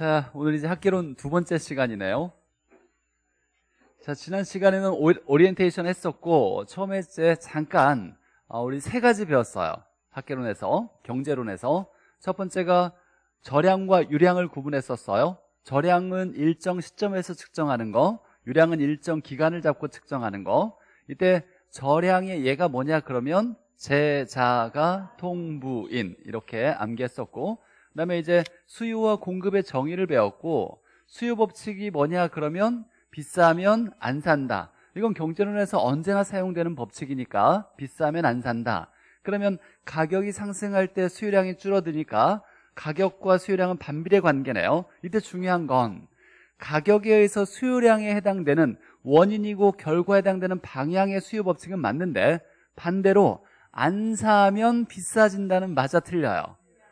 자, 오늘 이제 학기론 두 번째 시간이네요. 자, 지난 시간에는 오리엔테이션 했었고, 처음에 이제 잠깐, 어, 우리 세 가지 배웠어요. 학계론에서, 경제론에서. 첫 번째가 절량과 유량을 구분했었어요. 절량은 일정 시점에서 측정하는 거, 유량은 일정 기간을 잡고 측정하는 거. 이때 절량의 얘가 뭐냐, 그러면 제자가 통부인. 이렇게 암기했었고, 그다음에 이제 수요와 공급의 정의를 배웠고 수요 법칙이 뭐냐 그러면 비싸면 안 산다. 이건 경제론에서 언제나 사용되는 법칙이니까 비싸면 안 산다. 그러면 가격이 상승할 때 수요량이 줄어드니까 가격과 수요량은 반비례 관계네요. 이때 중요한 건 가격에 의해서 수요량에 해당되는 원인이고 결과에 해당되는 방향의 수요 법칙은 맞는데 반대로 안 사면 비싸진다는 맞아 틀려요.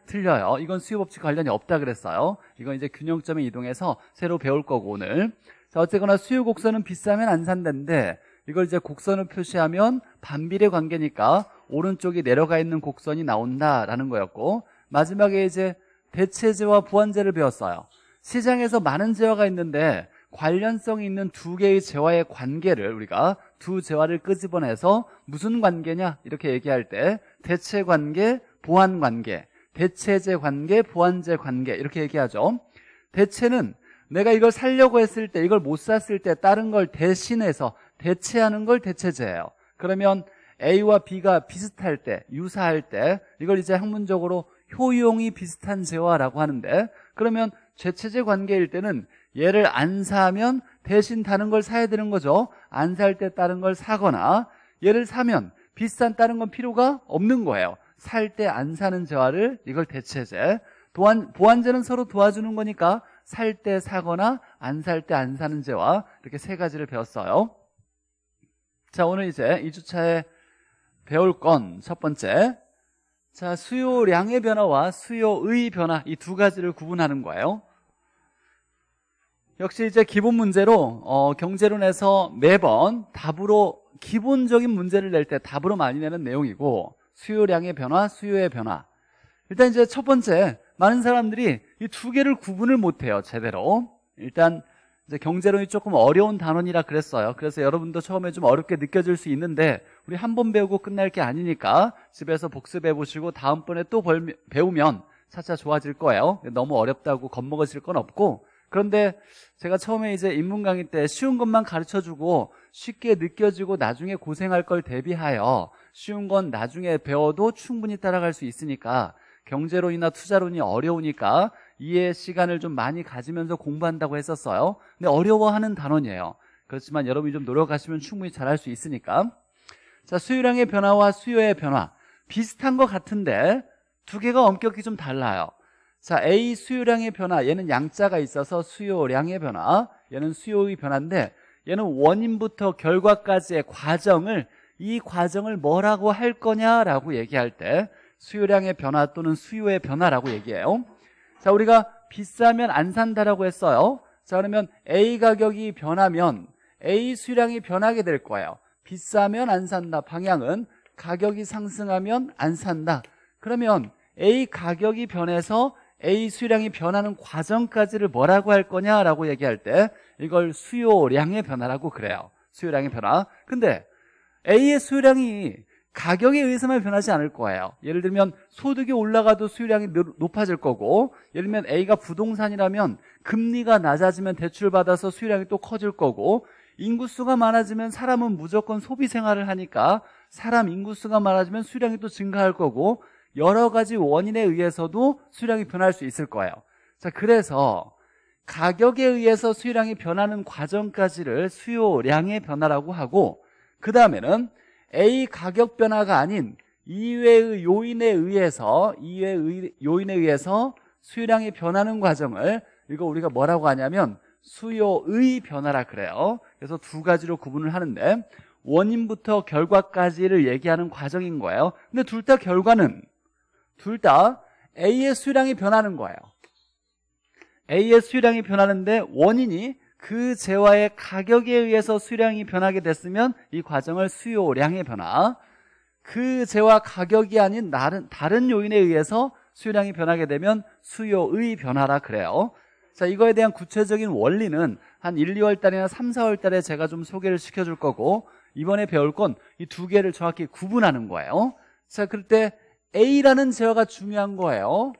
틀려요. 어, 이건 수요 법칙 관련이 없다 그랬어요. 이건 이제 균형점에 이동해서 새로 배울 거고 오늘. 자 어쨌거나 수요 곡선은 비싸면 안 산다는데 이걸 이제 곡선을 표시하면 반비례 관계니까 오른쪽이 내려가 있는 곡선이 나온다라는 거였고 마지막에 이제 대체제와 보완제를 배웠어요. 시장에서 많은 재화가 있는데 관련성이 있는 두 개의 재화의 관계를 우리가 두 재화를 끄집어내서 무슨 관계냐 이렇게 얘기할 때 대체 관계, 보완 관계 대체제 관계, 보완제 관계 이렇게 얘기하죠. 대체는 내가 이걸 살려고 했을 때 이걸 못 샀을 때 다른 걸 대신해서 대체하는 걸 대체제예요. 그러면 A와 B가 비슷할 때, 유사할 때 이걸 이제 학문적으로 효용이 비슷한 재화라고 하는데 그러면 대체제 관계일 때는 얘를 안 사면 대신 다른 걸 사야 되는 거죠. 안 살 때 다른 걸 사거나 얘를 사면 비싼 다른 건 필요가 없는 거예요. 살때안 사는 재화를 이걸 대체제 예? 보완, 보완제는 서로 도와주는 거니까 살 때 사거나 안 살 때 안 사는 재화 이렇게 세 가지를 배웠어요 자 오늘 이제 2주차에 배울 건 첫 번째 자 수요량의 변화와 수요의 변화 이 두 가지를 구분하는 거예요 역시 이제 기본 문제로 어, 경제론에서 매번 답으로 기본적인 문제를 낼 때 답으로 많이 내는 내용이고 수요량의 변화, 수요의 변화. 일단 이제 첫 번째, 많은 사람들이 이 두 개를 구분을 못 해요, 제대로. 일단 이제 경제론이 조금 어려운 단원이라 그랬어요. 그래서 여러분도 처음에 좀 어렵게 느껴질 수 있는데 우리 한 번 배우고 끝날 게 아니니까 집에서 복습해 보시고 다음번에 또 배우면 차차 좋아질 거예요. 너무 어렵다고 겁먹으실 건 없고 그런데 제가 처음에 이제 인문 강의 때 쉬운 것만 가르쳐 주고 쉽게 느껴지고 나중에 고생할 걸 대비하여 쉬운 건 나중에 배워도 충분히 따라갈 수 있으니까 경제론이나 투자론이 어려우니까 이해 시간을 좀 많이 가지면서 공부한다고 했었어요. 근데 어려워하는 단원이에요. 그렇지만 여러분이 좀 노력하시면 충분히 잘할 수 있으니까. 자, 수요량의 변화와 수요의 변화. 비슷한 것 같은데 두 개가 엄격히 좀 달라요. 자, A 수요량의 변화, 얘는 양자가 있어서 수요량의 변화, 얘는 수요의 변화인데 얘는 원인부터 결과까지의 과정을 이 과정을 뭐라고 할 거냐라고 얘기할 때 수요량의 변화 또는 수요의 변화라고 얘기해요. 자, 우리가 비싸면 안 산다라고 했어요. 자, 그러면 A 가격이 변하면 A 수량이 요 변하게 될 거예요. 비싸면 안 산다. 방향은 가격이 상승하면 안 산다. 그러면 A 가격이 변해서 A 수량이 요 변하는 과정까지를 뭐라고 할 거냐라고 얘기할 때 이걸 수요량의 변화라고 그래요. 수요량의 변화. 근데 A의 수요량이 가격에 의해서만 변하지 않을 거예요. 예를 들면 소득이 올라가도 수요량이 높아질 거고 예를 들면 A가 부동산이라면 금리가 낮아지면 대출받아서 수요량이 또 커질 거고 인구수가 많아지면 사람은 무조건 소비 생활을 하니까 사람 인구수가 많아지면 수량이 요또 증가할 거고 여러 가지 원인에 의해서도 수량이 변할 수 있을 거예요. 자, 그래서 가격에 의해서 수량이 변하는 과정까지를 수요량의 변화라고 하고 그 다음에는 A 가격 변화가 아닌 이외의 요인에 의해서 이외의 요인에 의해서 수요량이 변하는 과정을 이거 우리가 뭐라고 하냐면 수요의 변화라 그래요. 그래서 두 가지로 구분을 하는데 원인부터 결과까지를 얘기하는 과정인 거예요. 근데 둘 다 결과는 둘다 A의 수량이 변하는 거예요. A의 수량이 변하는데 원인이 그 재화의 가격에 의해서 수량이 변하게 됐으면 이 과정을 수요량의 변화 그 재화 가격이 아닌 다른, 다른 요인에 의해서 수요량이 변하게 되면 수요의 변화라 그래요 자 이거에 대한 구체적인 원리는 한 1, 2월 달이나 3, 4월 달에 제가 좀 소개를 시켜줄 거고 이번에 배울 건 이 두 개를 정확히 구분하는 거예요 자그때 A라는 재화가 중요한 거예요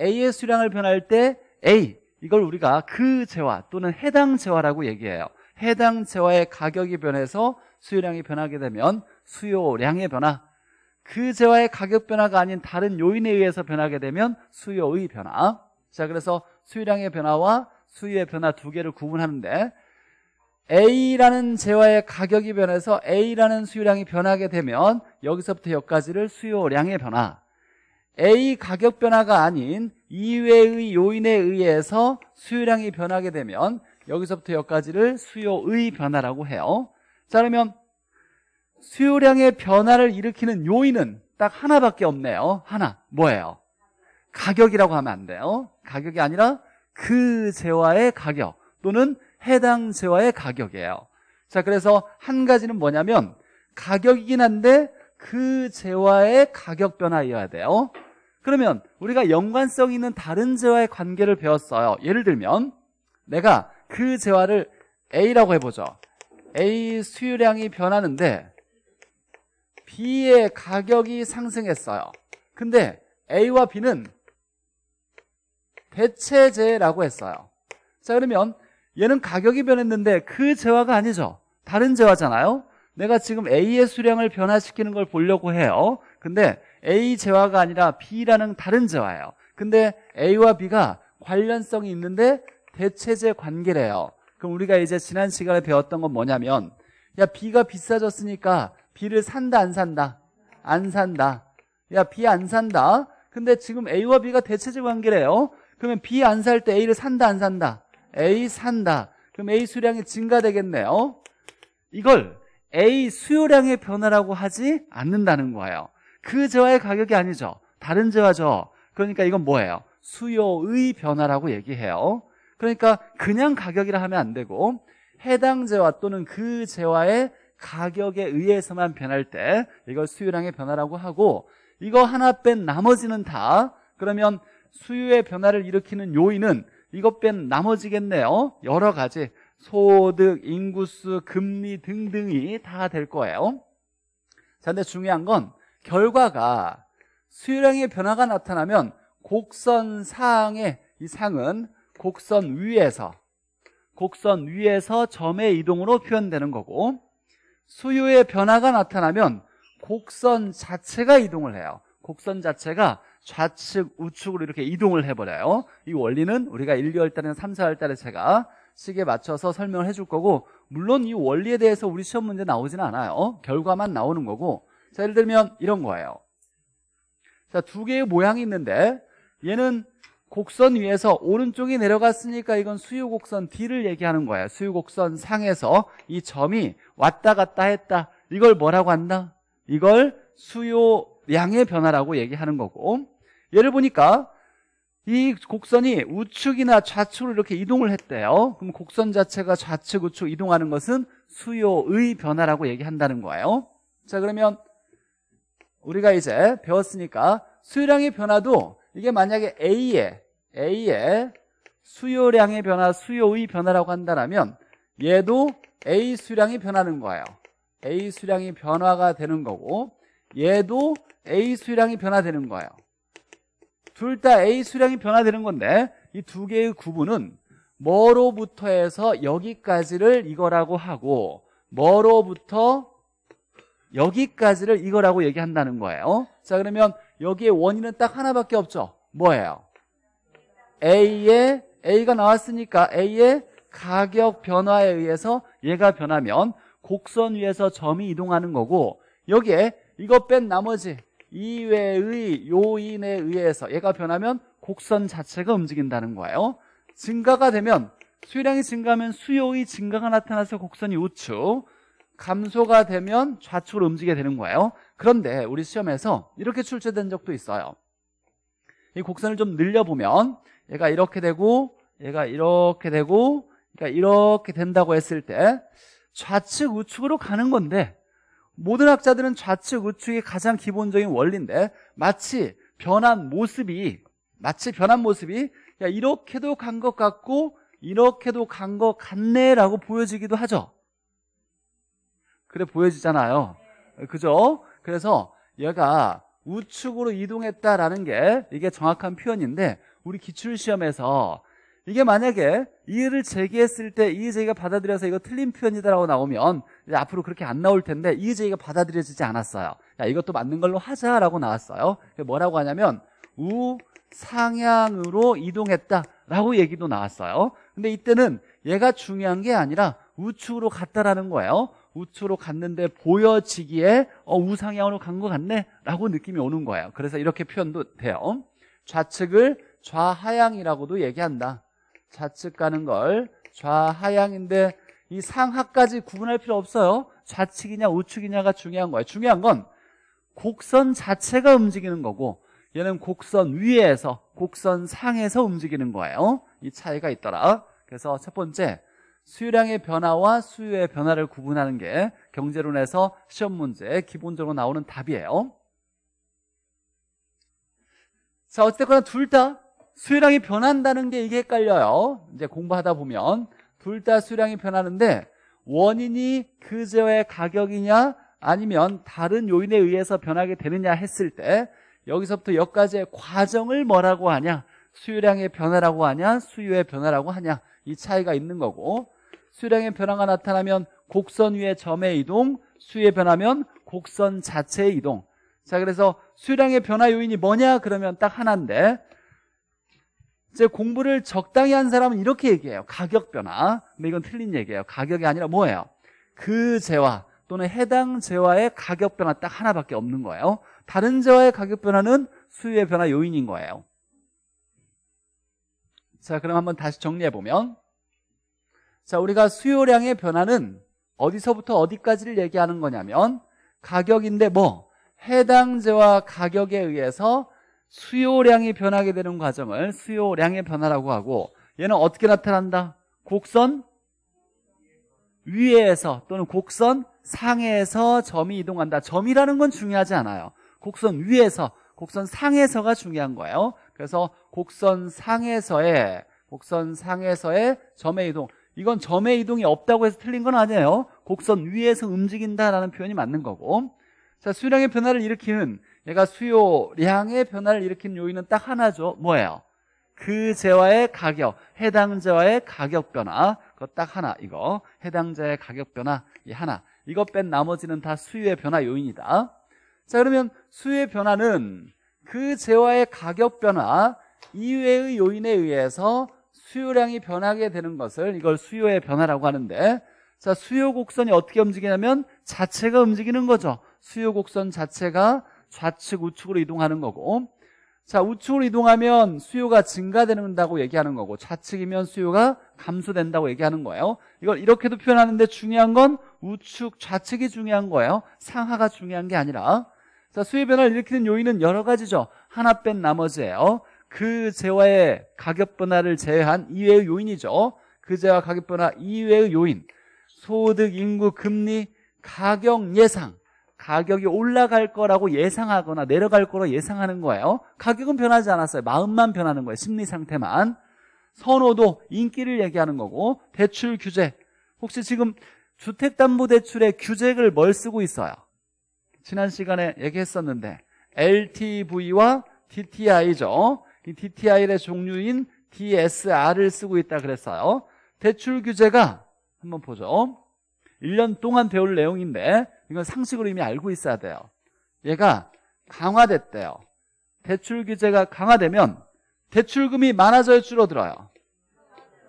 A의 수량을 변할 때 A 이걸 우리가 그 재화 또는 해당 재화라고 얘기해요 해당 재화의 가격이 변해서 수요량이 변하게 되면 수요량의 변화 그 재화의 가격 변화가 아닌 다른 요인에 의해서 변하게 되면 수요의 변화 자 그래서 수요량의 변화와 수요의 변화 두 개를 구분하는데 A라는 재화의 가격이 변해서 A라는 수요량이 변하게 되면 여기서부터 여기까지를 수요량의 변화 A 가격 변화가 아닌 이외의 요인에 의해서 수요량이 변하게 되면 여기서부터 여기까지를 수요의 변화라고 해요 자 그러면 수요량의 변화를 일으키는 요인은 딱 하나밖에 없네요 하나 뭐예요? 가격이라고 하면 안 돼요 가격이 아니라 그 재화의 가격 또는 해당 재화의 가격이에요. 자, 그래서 한 가지는 뭐냐면 가격이긴 한데 그 재화의 가격 변화여야 돼요. 그러면 우리가 연관성 있는 다른 재화의 관계를 배웠어요. 예를 들면 내가 그 재화를 A라고 해보죠. A 수요량이 변하는데 B의 가격이 상승했어요. 근데 A와 B는 대체재라고 했어요. 자 그러면 얘는 가격이 변했는데 그 재화가 아니죠. 다른 재화잖아요. 내가 지금 A의 수량을 변화시키는 걸 보려고 해요. 근데 A 재화가 아니라 B라는 다른 재화예요. 근데 A와 B가 관련성이 있는데 대체제 관계래요. 그럼 우리가 이제 지난 시간에 배웠던 건 뭐냐면 야 B가 비싸졌으니까 B를 산다 안 산다? 안 산다. 야 B 안 산다. 근데 지금 A와 B가 대체제 관계래요. 그러면 B 안 살 때 A를 산다 안 산다? A 산다. 그럼 A 수량이 증가되겠네요. 어? 이걸 A 수요량의 변화라고 하지 않는다는 거예요. 그 재화의 가격이 아니죠. 다른 재화죠. 그러니까 이건 뭐예요? 수요의 변화라고 얘기해요. 그러니까 그냥 가격이라 하면 안 되고 해당 재화 또는 그 재화의 가격에 의해서만 변할 때 이걸 수요량의 변화라고 하고 이거 하나 뺀 나머지는 다 그러면 수요의 변화를 일으키는 요인은 이것 뺀 나머지겠네요. 어? 여러 가지 소득, 인구수, 금리 등등이 다 될 거예요. 자, 근데 중요한 건 결과가 수요량의 변화가 나타나면 곡선 상의 이 상은 곡선 위에서 곡선 위에서 점의 이동으로 표현되는 거고 수요의 변화가 나타나면 곡선 자체가 이동을 해요. 곡선 자체가 좌측 우측으로 이렇게 이동을 해버려요 이 원리는 우리가 1, 2월 달이나 3, 4월 달에 제가 시기에 맞춰서 설명을 해줄 거고 물론 이 원리에 대해서 우리 시험 문제 나오지는 않아요 결과만 나오는 거고 자 예를 들면 이런 거예요 자두 개의 모양이 있는데 얘는 곡선 위에서 오른쪽이 내려갔으니까 이건 수유곡선 D를 얘기하는 거예요 수유곡선 상에서 이 점이 왔다 갔다 했다 이걸 뭐라고 한다? 이걸 수요 양의 변화라고 얘기하는 거고 예를 보니까 이 곡선이 우측이나 좌측으로 이렇게 이동을 했대요 그럼 곡선 자체가 좌측 우측 이동하는 것은 수요의 변화라고 얘기한다는 거예요 자 그러면 우리가 이제 배웠으니까 수요량의 변화도 이게 만약에 A의 A의 수요량의 변화 수요의 변화라고 한다면 얘도 A 수량이 변하는 거예요 A 수량이 변화가 되는 거고 얘도 A 수량이 변화되는 거예요. 둘 다 A 수량이 변화되는 건데 이 두 개의 구분은 뭐로부터 해서 여기까지를 이거라고 하고 뭐로부터 여기까지를 이거라고 얘기한다는 거예요. 자 그러면 여기에 원인은 딱 하나밖에 없죠. 뭐예요? A의 A가 나왔으니까 A의 가격 변화에 의해서 얘가 변하면 곡선 위에서 점이 이동하는 거고 여기에 이거 뺀 나머지 이외의 요인에 의해서 얘가 변하면 곡선 자체가 움직인다는 거예요 증가가 되면 수요량이 증가하면 수요의 증가가 나타나서 곡선이 우측 감소가 되면 좌측으로 움직이게 되는 거예요 그런데 우리 시험에서 이렇게 출제된 적도 있어요 이 곡선을 좀 늘려보면 얘가 이렇게 되고 얘가 이렇게 되고 그러니까 이렇게 된다고 했을 때 좌측 우측으로 가는 건데 모든 학자들은 좌측 우측이 가장 기본적인 원리인데 마치 변한 모습이 마치 변한 모습이 야 이렇게도 간 것 같고 이렇게도 간 것 같네라고 보여지기도 하죠. 그래 보여지잖아요. 그죠? 그래서 얘가 우측으로 이동했다라는 게 이게 정확한 표현인데 우리 기출시험에서 이게 만약에 이의를 제기했을 때 이의 제기가 받아들여서 이거 틀린 표현이다라고 나오면 이제 앞으로 그렇게 안 나올 텐데 이의 제기가 받아들여지지 않았어요. 야 이것도 맞는 걸로 하자라고 나왔어요. 뭐라고 하냐면 우상향으로 이동했다라고 얘기도 나왔어요. 근데 이때는 얘가 중요한 게 아니라 우측으로 갔다라는 거예요. 우측으로 갔는데 보여지기에 어, 우상향으로 간 것 같네 라고 느낌이 오는 거예요. 그래서 이렇게 표현도 돼요. 좌측을 좌하향이라고도 얘기한다. 좌측 가는 걸 좌하향인데 이 상하까지 구분할 필요 없어요 좌측이냐 우측이냐가 중요한 거예요 중요한 건 곡선 자체가 움직이는 거고 얘는 곡선 위에서 곡선 상에서 움직이는 거예요 이 차이가 있더라 그래서 첫 번째 수요량의 변화와 수요의 변화를 구분하는 게 경제론에서 시험 문제 기본적으로 나오는 답이에요 자 어쨌거나 둘다 수량이 변한다는 게 이게 헷갈려요. 이제 공부하다 보면 둘 다 수량이 변하는데 원인이 그제의 가격이냐 아니면 다른 요인에 의해서 변하게 되느냐 했을 때 여기서부터 여기까지의 과정을 뭐라고 하냐 수요량의 변화라고 하냐 수요의 변화라고 하냐 이 차이가 있는 거고 수요량의 변화가 나타나면 곡선 위의 점의 이동 수요의 변화면 곡선 자체의 이동 자 그래서 수요량의 변화 요인이 뭐냐 그러면 딱 하나인데 이제 공부를 적당히 한 사람은 이렇게 얘기해요. 가격 변화. 근데 이건 틀린 얘기예요. 가격이 아니라 뭐예요? 그 재화 또는 해당 재화의 가격 변화 딱 하나밖에 없는 거예요. 다른 재화의 가격 변화는 수요의 변화 요인인 거예요. 자, 그럼 한번 다시 정리해보면 자, 우리가 수요량의 변화는 어디서부터 어디까지를 얘기하는 거냐면 가격인데 뭐 해당 재화 가격에 의해서 수요량이 변하게 되는 과정을 수요량의 변화라고 하고 얘는 어떻게 나타난다? 곡선 위에서 또는 곡선 상에서 점이 이동한다. 점이라는 건 중요하지 않아요. 곡선 위에서 곡선 상에서가 중요한 거예요. 그래서 곡선 상에서의 곡선 상에서의 점의 이동 이건 점의 이동이 없다고 해서 틀린 건 아니에요. 곡선 위에서 움직인다라는 표현이 맞는 거고 자 수량의 변화를 일으키는 내가 수요량의 변화를 일으킨 요인은 딱 하나죠. 뭐예요? 그 재화의 가격, 해당 재화의 가격 변화. 그거 딱 하나, 이거. 해당 자의 가격 변화, 이 하나. 이거 뺀 나머지는 다 수요의 변화 요인이다. 자, 그러면 수요의 변화는 그 재화의 가격 변화 이외의 요인에 의해서 수요량이 변하게 되는 것을 이걸 수요의 변화라고 하는데 자 수요 곡선이 어떻게 움직이냐면 자체가 움직이는 거죠 수요 곡선 자체가 좌측 우측으로 이동하는 거고 자 우측으로 이동하면 수요가 증가된다고 얘기하는 거고 좌측이면 수요가 감소된다고 얘기하는 거예요 이걸 이렇게도 표현하는데 중요한 건 우측 좌측이 중요한 거예요 상하가 중요한 게 아니라 자 수요 변화를 일으키는 요인은 여러 가지죠 하나 뺀 나머지예요 그 재화의 가격 변화를 제외한 이외의 요인이죠 그 재화 가격 변화 이외의 요인 소득, 인구, 금리, 가격 예상 가격이 올라갈 거라고 예상하거나 내려갈 거로 예상하는 거예요. 가격은 변하지 않았어요. 마음만 변하는 거예요. 심리 상태만. 선호도, 인기를 얘기하는 거고 대출 규제. 혹시 지금 주택담보대출의 규제를 뭘 쓰고 있어요? 지난 시간에 얘기했었는데 LTV와 DTI죠. 이 DTI의 종류인 DSR을 쓰고 있다 그랬어요. 대출 규제가 한번 보죠. 1년 동안 배울 내용인데 이건 상식으로 이미 알고 있어야 돼요. 얘가 강화됐대요. 대출 규제가 강화되면 대출금이 많아져요, 줄어들어요?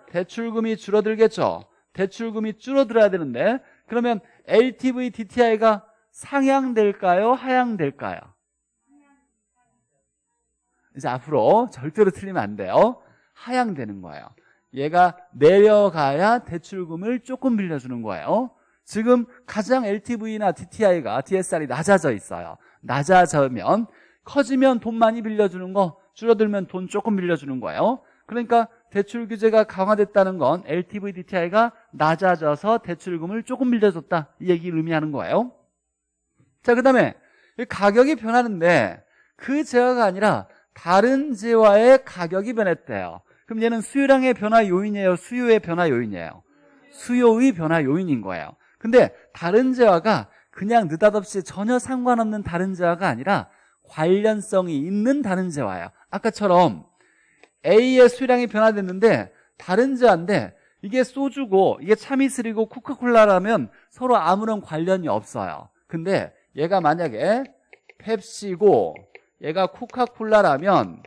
대출금이 줄어들겠죠. 대출금이 줄어들어야 되는데 그러면 LTV, DTI가 상향될까요? 하향될까요? 이제 앞으로 절대로 틀리면 안 돼요. 하향되는 거예요. 얘가 내려가야 대출금을 조금 빌려주는 거예요. 지금 가장 LTV나 DTI가 DSR이 낮아져 있어요. 낮아져면 커지면 돈 많이 빌려주는 거 줄어들면 돈 조금 빌려주는 거예요. 그러니까 대출 규제가 강화됐다는 건 LTV, DTI가 낮아져서 대출금을 조금 빌려줬다 이 얘기를 의미하는 거예요. 자, 그 다음에 가격이 변하는데 그 재화가 아니라 다른 재화의 가격이 변했대요. 그럼 얘는 수요량의 변화 요인이에요? 수요의 변화 요인이에요? 수요의 변화 요인인 거예요. 근데 다른 재화가 그냥 느닷없이 전혀 상관없는 다른 재화가 아니라 관련성이 있는 다른 재화예요 아까처럼 A의 수량이 변화됐는데 다른 재화인데 이게 소주고 이게 참이슬이고 코카콜라라면 서로 아무런 관련이 없어요. 근데 얘가 만약에 펩시고 얘가 코카콜라라면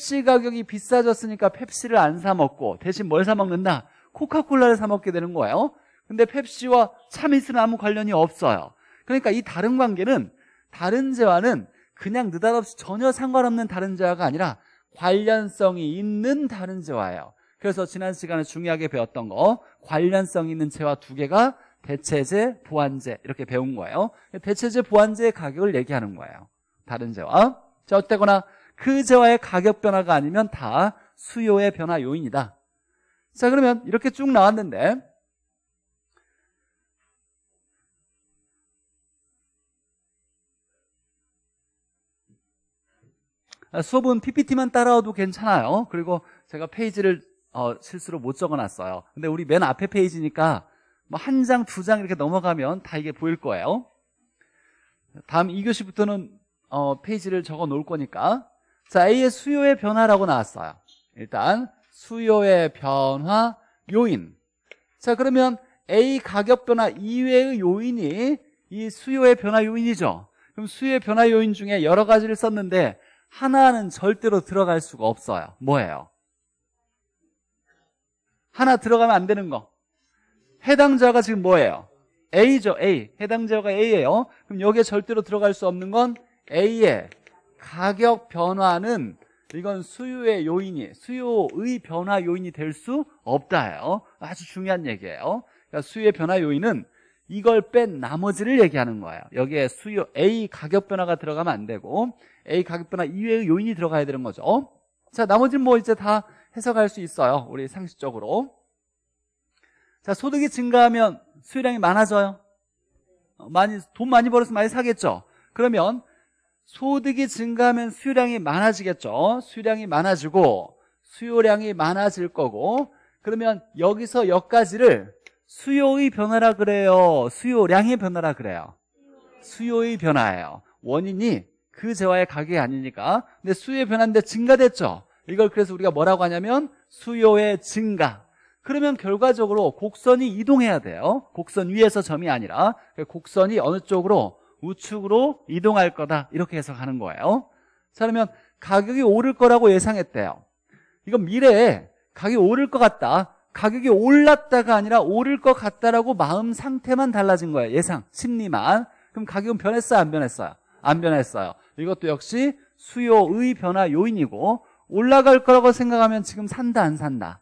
펩시 가격이 비싸졌으니까 펩시를 안 사 먹고 대신 뭘 사 먹는다? 코카콜라를 사 먹게 되는 거예요. 근데 펩시와 참이슬은 아무 관련이 없어요. 그러니까 이 다른 관계는 다른 재화는 그냥 느닷없이 전혀 상관없는 다른 재화가 아니라 관련성이 있는 다른 재화예요. 그래서 지난 시간에 중요하게 배웠던 거 관련성 있는 재화 두 개가 대체재, 보완재 이렇게 배운 거예요. 대체재, 보완재의 가격을 얘기하는 거예요. 다른 재화. 자, 어때거나 그 재화의 가격 변화가 아니면 다 수요의 변화 요인이다. 자, 그러면 이렇게 쭉 나왔는데 아, 수업은 PPT만 따라와도 괜찮아요. 그리고 제가 페이지를 어, 실수로 못 적어놨어요. 근데 우리 맨 앞에 페이지니까 뭐한 장, 두 장 이렇게 넘어가면 다 이게 보일 거예요. 다음 2교시부터는 어, 페이지를 적어 놓을 거니까 자 A의 수요의 변화라고 나왔어요. 일단 수요의 변화 요인 자 그러면 A 가격 변화 이외의 요인이 이 수요의 변화 요인이죠. 그럼 수요의 변화 요인 중에 여러 가지를 썼는데 하나는 절대로 들어갈 수가 없어요. 뭐예요? 하나 들어가면 안 되는 거. 해당자가 지금 뭐예요? A죠, A. 해당자가 A예요. 그럼 여기에 절대로 들어갈 수 없는 건 A의 가격 변화는 이건 수요의 요인이, 수요의 변화 요인이 될 수 없다예요. 아주 중요한 얘기예요. 그러니까 수요의 변화 요인은 이걸 뺀 나머지를 얘기하는 거예요 여기에 수요 A 가격 변화가 들어가면 안 되고 A 가격 변화 이외의 요인이 들어가야 되는 거죠 자 나머지는 뭐 이제 다 해석할 수 있어요 우리 상식적으로 자 소득이 증가하면 수요량이 많아져요 어, 많이 돈 많이 벌어서 많이 사겠죠 그러면 소득이 증가하면 수요량이 많아지겠죠 수요량이 많아지고 수요량이 많아질 거고 그러면 여기서 여기까지를 수요의 변화라 그래요. 수요량의 변화라 그래요. 수요의 변화예요. 원인이 그 재화의 가격이 아니니까. 근데 수요의 변화인데 증가됐죠. 이걸 그래서 우리가 뭐라고 하냐면 수요의 증가. 그러면 결과적으로 곡선이 이동해야 돼요. 곡선 위에서 점이 아니라 곡선이 어느 쪽으로 우측으로 이동할 거다 이렇게 해석하는 거예요. 자 그러면 가격이 오를 거라고 예상했대요. 이건 미래에 가격이 오를 것 같다. 가격이 올랐다가 아니라 오를 것 같다라고 마음 상태만 달라진 거예요. 예상, 심리만. 그럼 가격은 변했어요? 안 변했어요? 안 변했어요. 이것도 역시 수요의 변화 요인이고 올라갈 거라고 생각하면 지금 산다 안 산다?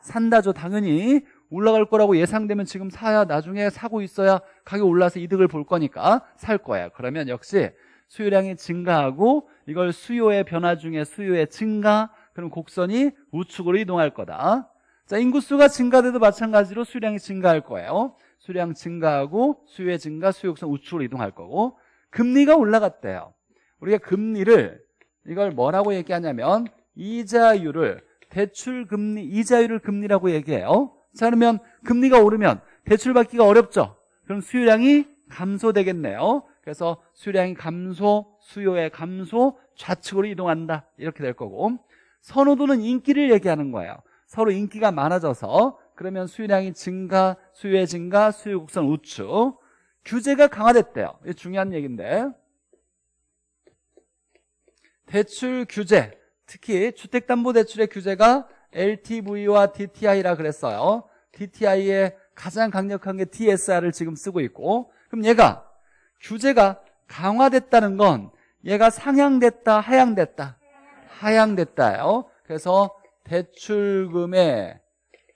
산다죠. 당연히 올라갈 거라고 예상되면 지금 사야 나중에 사고 있어야 가격 올라서 이득을 볼 거니까 살 거야. 그러면 역시 수요량이 증가하고 이걸 수요의 변화 중에 수요의 증가 그럼 곡선이 우측으로 이동할 거다. 자, 인구수가 증가돼도 마찬가지로 수량이 증가할 거예요. 수량 증가하고 수요의 증가, 수요성 우측으로 이동할 거고 금리가 올라갔대요. 우리가 금리를 이걸 뭐라고 얘기하냐면 이자율을 대출 금리 이자율을 금리라고 얘기해요. 자, 그러면 금리가 오르면 대출 받기가 어렵죠. 그럼 수요량이 감소되겠네요. 그래서 수요량이 감소, 수요의 감소, 좌측으로 이동한다. 이렇게 될 거고 선호도는 인기를 얘기하는 거예요. 서로 인기가 많아져서 그러면 수요량이 증가, 수요의 증가, 수요 곡선 우측 규제가 강화됐대요. 이게 중요한 얘기인데 대출 규제, 특히 주택담보대출의 규제가 LTV와 DTI라 그랬어요. DTI의 가장 강력한 게 DSR을 지금 쓰고 있고 그럼 얘가 규제가 강화됐다는 건 얘가 상향됐다, 하향됐다, 하향됐다요. 그래서 대출금의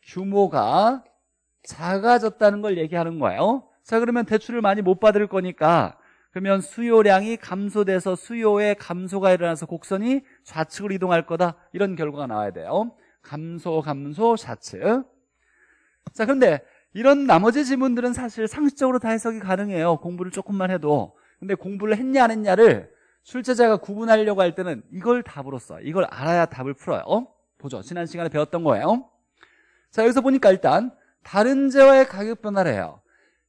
규모가 작아졌다는 걸 얘기하는 거예요. 자, 그러면 대출을 많이 못 받을 거니까 그러면 수요량이 감소돼서 수요의 감소가 일어나서 곡선이 좌측으로 이동할 거다. 이런 결과가 나와야 돼요. 감소, 감소, 좌측. 자, 근데 이런 나머지 지문들은 사실 상식적으로 다 해석이 가능해요. 공부를 조금만 해도. 근데 공부를 했냐 안 했냐를 출제자가 구분하려고 할 때는 이걸 답으로 써. 이걸 알아야 답을 풀어요. 보죠. 지난 시간에 배웠던 거예요. 자, 여기서 보니까 일단 다른 재화의 가격 변화를 해요.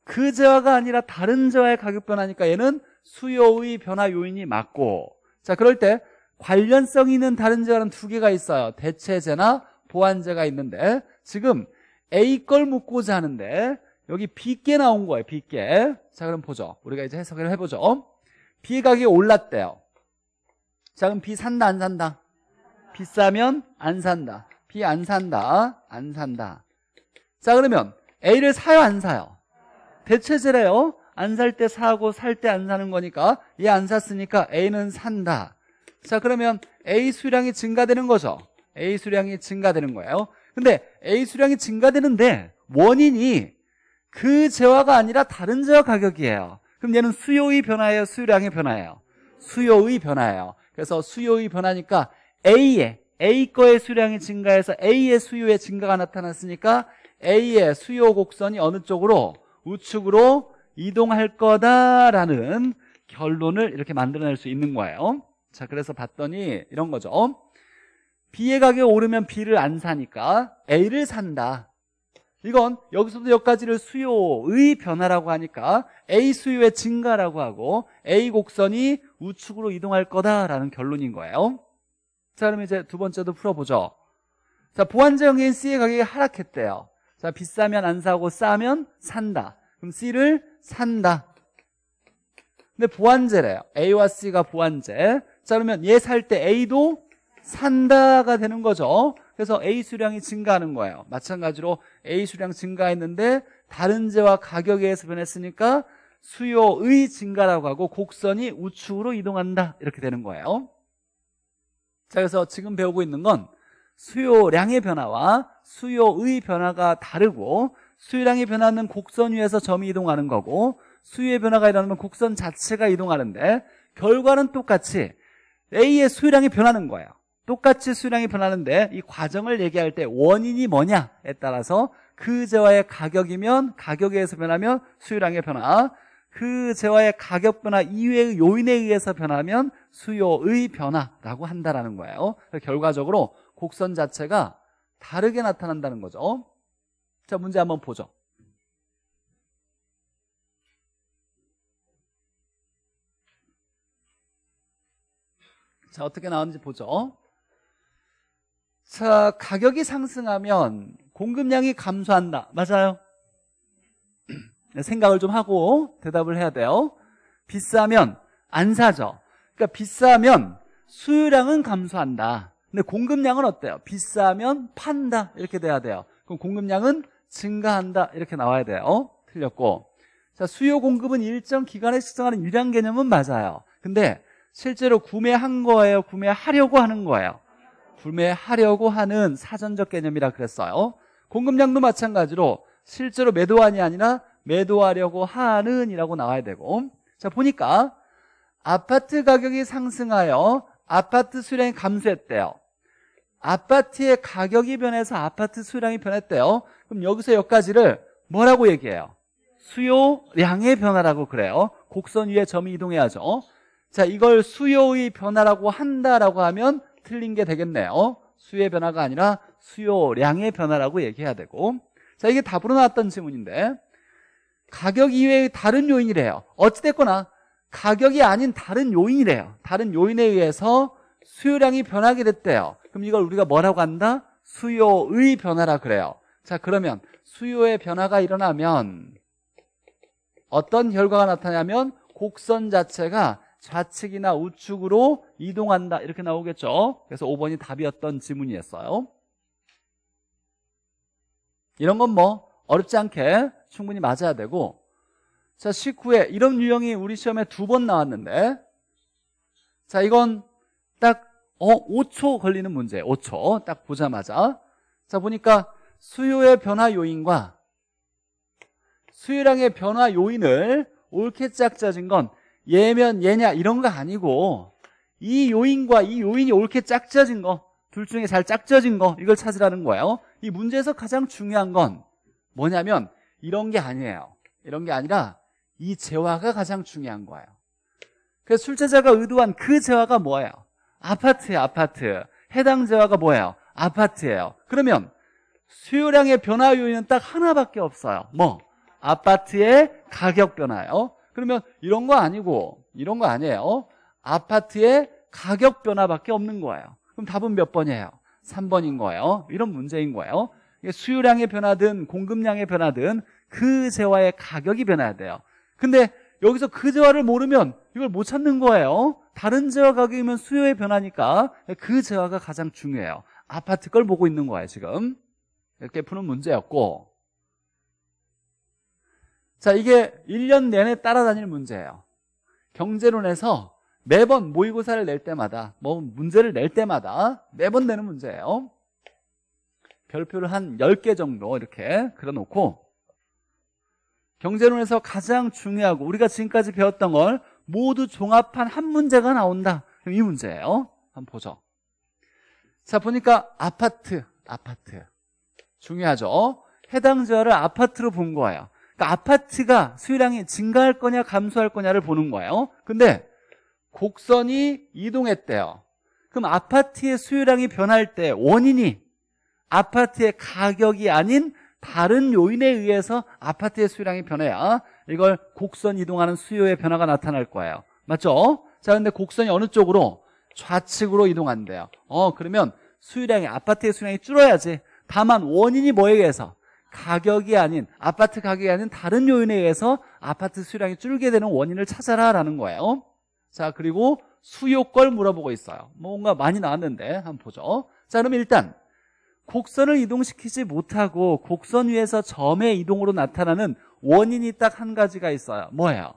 그 재화가 아니라 다른 재화의 가격 변화니까 얘는 수요의 변화 요인이 맞고 자, 그럴 때 관련성 있는 다른 재화는 두 개가 있어요. 대체재나 보완재가 있는데 지금 A 걸 묻고자 하는데 여기 B께 나온 거예요. B께. 자, 그럼 보죠. 우리가 이제 해석을 해보죠. b 가격이 올랐대요. 자, 그럼 B 산다 안 산다? 비싸면 안 산다. 비 안 산다. 안 산다. 자 그러면 A를 사요 안 사요? 대체제래요. 안 살 때 사고 살 때 안 사는 거니까 얘 안 샀으니까 A는 산다. 자 그러면 A 수량이 증가되는 거죠. A 수량이 증가되는 거예요. 근데 A 수량이 증가되는데 원인이 그 재화가 아니라 다른 재화 가격이에요. 그럼 얘는 수요의 변화예요? 수요량의 변화예요? 수요의 변화예요. 그래서 수요의 변화니까 A의 A 거의 수량이 증가해서 A의 수요의 증가가 나타났으니까 A의 수요 곡선이 어느 쪽으로 우측으로 이동할 거다라는 결론을 이렇게 만들어낼 수 있는 거예요 자 그래서 봤더니 이런 거죠 B의 가격 이 오르면 B를 안 사니까 A를 산다 이건 여기서부터 여기까지를 수요의 변화라고 하니까 A 수요의 증가라고 하고 A 곡선이 우측으로 이동할 거다라는 결론인 거예요 자 그럼 이제 두 번째도 풀어보죠 자 보완적인 C의 가격이 하락했대요 자 비싸면 안 사고 싸면 산다 그럼 C를 산다 근데 보완제래요 A와 C가 보완제 자 그러면 얘 살 때 A도 산다가 되는 거죠 그래서 A 수량이 증가하는 거예요 마찬가지로 A 수량 증가했는데 다른 재와 가격에 의해서 변했으니까 수요의 증가라고 하고 곡선이 우측으로 이동한다 이렇게 되는 거예요 자, 그래서 지금 배우고 있는 건 수요량의 변화와 수요의 변화가 다르고 수요량의 변화는 곡선 위에서 점이 이동하는 거고 수요의 변화가 일어나면 곡선 자체가 이동하는데 결과는 똑같이 A의 수요량이 변하는 거예요 똑같이 수요량이 변하는데 이 과정을 얘기할 때 원인이 뭐냐에 따라서 그 재화의 가격이면 가격에 서 변하면 수요량의 변화 그 재화의 가격 변화 이외의 요인에 의해서 변하면 수요의 변화라고 한다라는 거예요. 결과적으로 곡선 자체가 다르게 나타난다는 거죠. 자, 문제 한번 보죠. 자, 어떻게 나왔는지 보죠. 자, 가격이 상승하면 공급량이 감소한다. 맞아요. 생각을 좀 하고 대답을 해야 돼요. 비싸면 안 사죠. 그러니까 비싸면 수요량은 감소한다. 근데 공급량은 어때요? 비싸면 판다. 이렇게 돼야 돼요. 그럼 공급량은 증가한다. 이렇게 나와야 돼요. 틀렸고. 자, 수요 공급은 일정 기간에 측정하는 유량 개념은 맞아요. 근데 실제로 구매한 거예요? 구매하려고 하는 거예요? 구매하려고 하는 사전적 개념이라 그랬어요. 공급량도 마찬가지로 실제로 매도안이 아니라 매도하려고 하는이라고 나와야 되고 자 보니까 아파트 가격이 상승하여 아파트 수량이 감소했대요 아파트의 가격이 변해서 아파트 수량이 변했대요 그럼 여기서 여기까지를 뭐라고 얘기해요? 수요량의 변화라고 그래요 곡선 위에 점이 이동해야죠 자 이걸 수요의 변화라고 한다라고 하면 틀린 게 되겠네요 수요의 변화가 아니라 수요량의 변화라고 얘기해야 되고 자 이게 답으로 나왔던 질문인데 가격 이외의 다른 요인이래요. 어찌됐거나 가격이 아닌 다른 요인이래요. 다른 요인에 의해서 수요량이 변하게 됐대요. 그럼 이걸 우리가 뭐라고 한다? 수요의 변화라 그래요. 자, 그러면 수요의 변화가 일어나면 어떤 결과가 나타나냐면 곡선 자체가 좌측이나 우측으로 이동한다 이렇게 나오겠죠 그래서 5번이 답이었던 지문이었어요 이런 건 뭐 어렵지 않게 충분히 맞아야 되고 자 19회 이런 유형이 우리 시험에 두 번 나왔는데 자 이건 딱 어, 5초 걸리는 문제 5초 딱 보자마자 자 보니까 수요의 변화 요인과 수요량의 변화 요인을 옳게 짝짜진 건 예면 예냐 이런 거 아니고 이 요인과 이 요인이 옳게 짝짜진 거 둘 중에 잘 짝짜진 거 이걸 찾으라는 거예요 이 문제에서 가장 중요한 건 뭐냐면 이런 게 아니에요. 이런 게 아니라 이 재화가 가장 중요한 거예요. 그래서 출제자가 의도한 그 재화가 뭐예요? 아파트예요, 아파트. 해당 재화가 뭐예요? 아파트예요. 그러면 수요량의 변화 요인은 딱 하나밖에 없어요. 뭐? 아파트의 가격 변화요. 그러면 이런 거 아니고 이런 거 아니에요. 아파트의 가격 변화밖에 없는 거예요. 그럼 답은 몇 번이에요? 3번인 거예요. 이런 문제인 거예요. 수요량의 변화든 공급량의 변화든 그 재화의 가격이 변해야 돼요. 근데 여기서 그 재화를 모르면 이걸 못 찾는 거예요. 다른 재화 가격이면 수요의 변화니까 그 재화가 가장 중요해요. 아파트 걸 보고 있는 거예요, 지금. 이렇게 푸는 문제였고. 자, 이게 1년 내내 따라다닐 문제예요. 경제론에서 매번 모의고사를 낼 때마다, 뭐 문제를 낼 때마다 매번 내는 문제예요. 별표를 한 10개 정도 이렇게 그려놓고 경제론에서 가장 중요하고 우리가 지금까지 배웠던 걸 모두 종합한 한 문제가 나온다 그럼 이 문제예요 한번 보죠 자 보니까 아파트 아파트 중요하죠 해당 지역를 아파트로 본 거예요 그러니까 아파트가 수요량이 증가할 거냐 감소할 거냐를 보는 거예요 근데 곡선이 이동했대요 그럼 아파트의 수요량이 변할 때 원인이 아파트의 가격이 아닌 다른 요인에 의해서 아파트의 수요량이 변해야 이걸 곡선 이동하는 수요의 변화가 나타날 거예요. 맞죠? 자, 근데 곡선이 어느 쪽으로? 좌측으로 이동한대요. 어, 그러면 수요량이, 아파트의 수요량이 줄어야지. 다만 원인이 뭐에 의해서? 가격이 아닌, 아파트 가격이 아닌 다른 요인에 의해서 아파트 수요량이 줄게 되는 원인을 찾아라라는 거예요. 자, 그리고 수요걸 물어보고 있어요. 뭔가 많이 나왔는데, 한번 보죠. 자, 그럼 일단 곡선을 이동시키지 못하고 곡선 위에서 점의 이동으로 나타나는 원인이 딱 한 가지가 있어요. 뭐예요?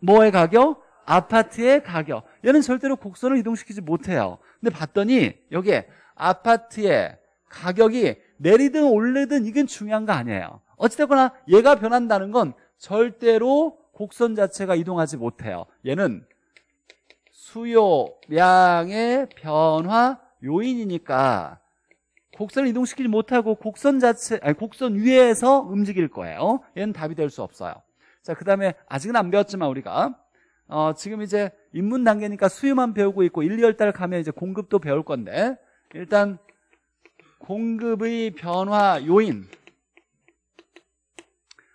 뭐의 가격? 아파트의 가격. 얘는 절대로 곡선을 이동시키지 못해요. 근데 봤더니 여기에 아파트의 가격이 내리든 올리든 이건 중요한 거 아니에요. 어찌됐거나 얘가 변한다는 건 절대로 곡선 자체가 이동하지 못해요. 얘는 수요량의 변화 요인이니까 곡선을 이동시키지 못하고 곡선 자체 아니 곡선 위에서 움직일 거예요. 얘는 답이 될 수 없어요. 자, 그다음에 아직은 안 배웠지만 우리가 어, 지금 이제 입문 단계니까 수요만 배우고 있고 1, 2월 달 가면 이제 공급도 배울 건데 일단 공급의 변화 요인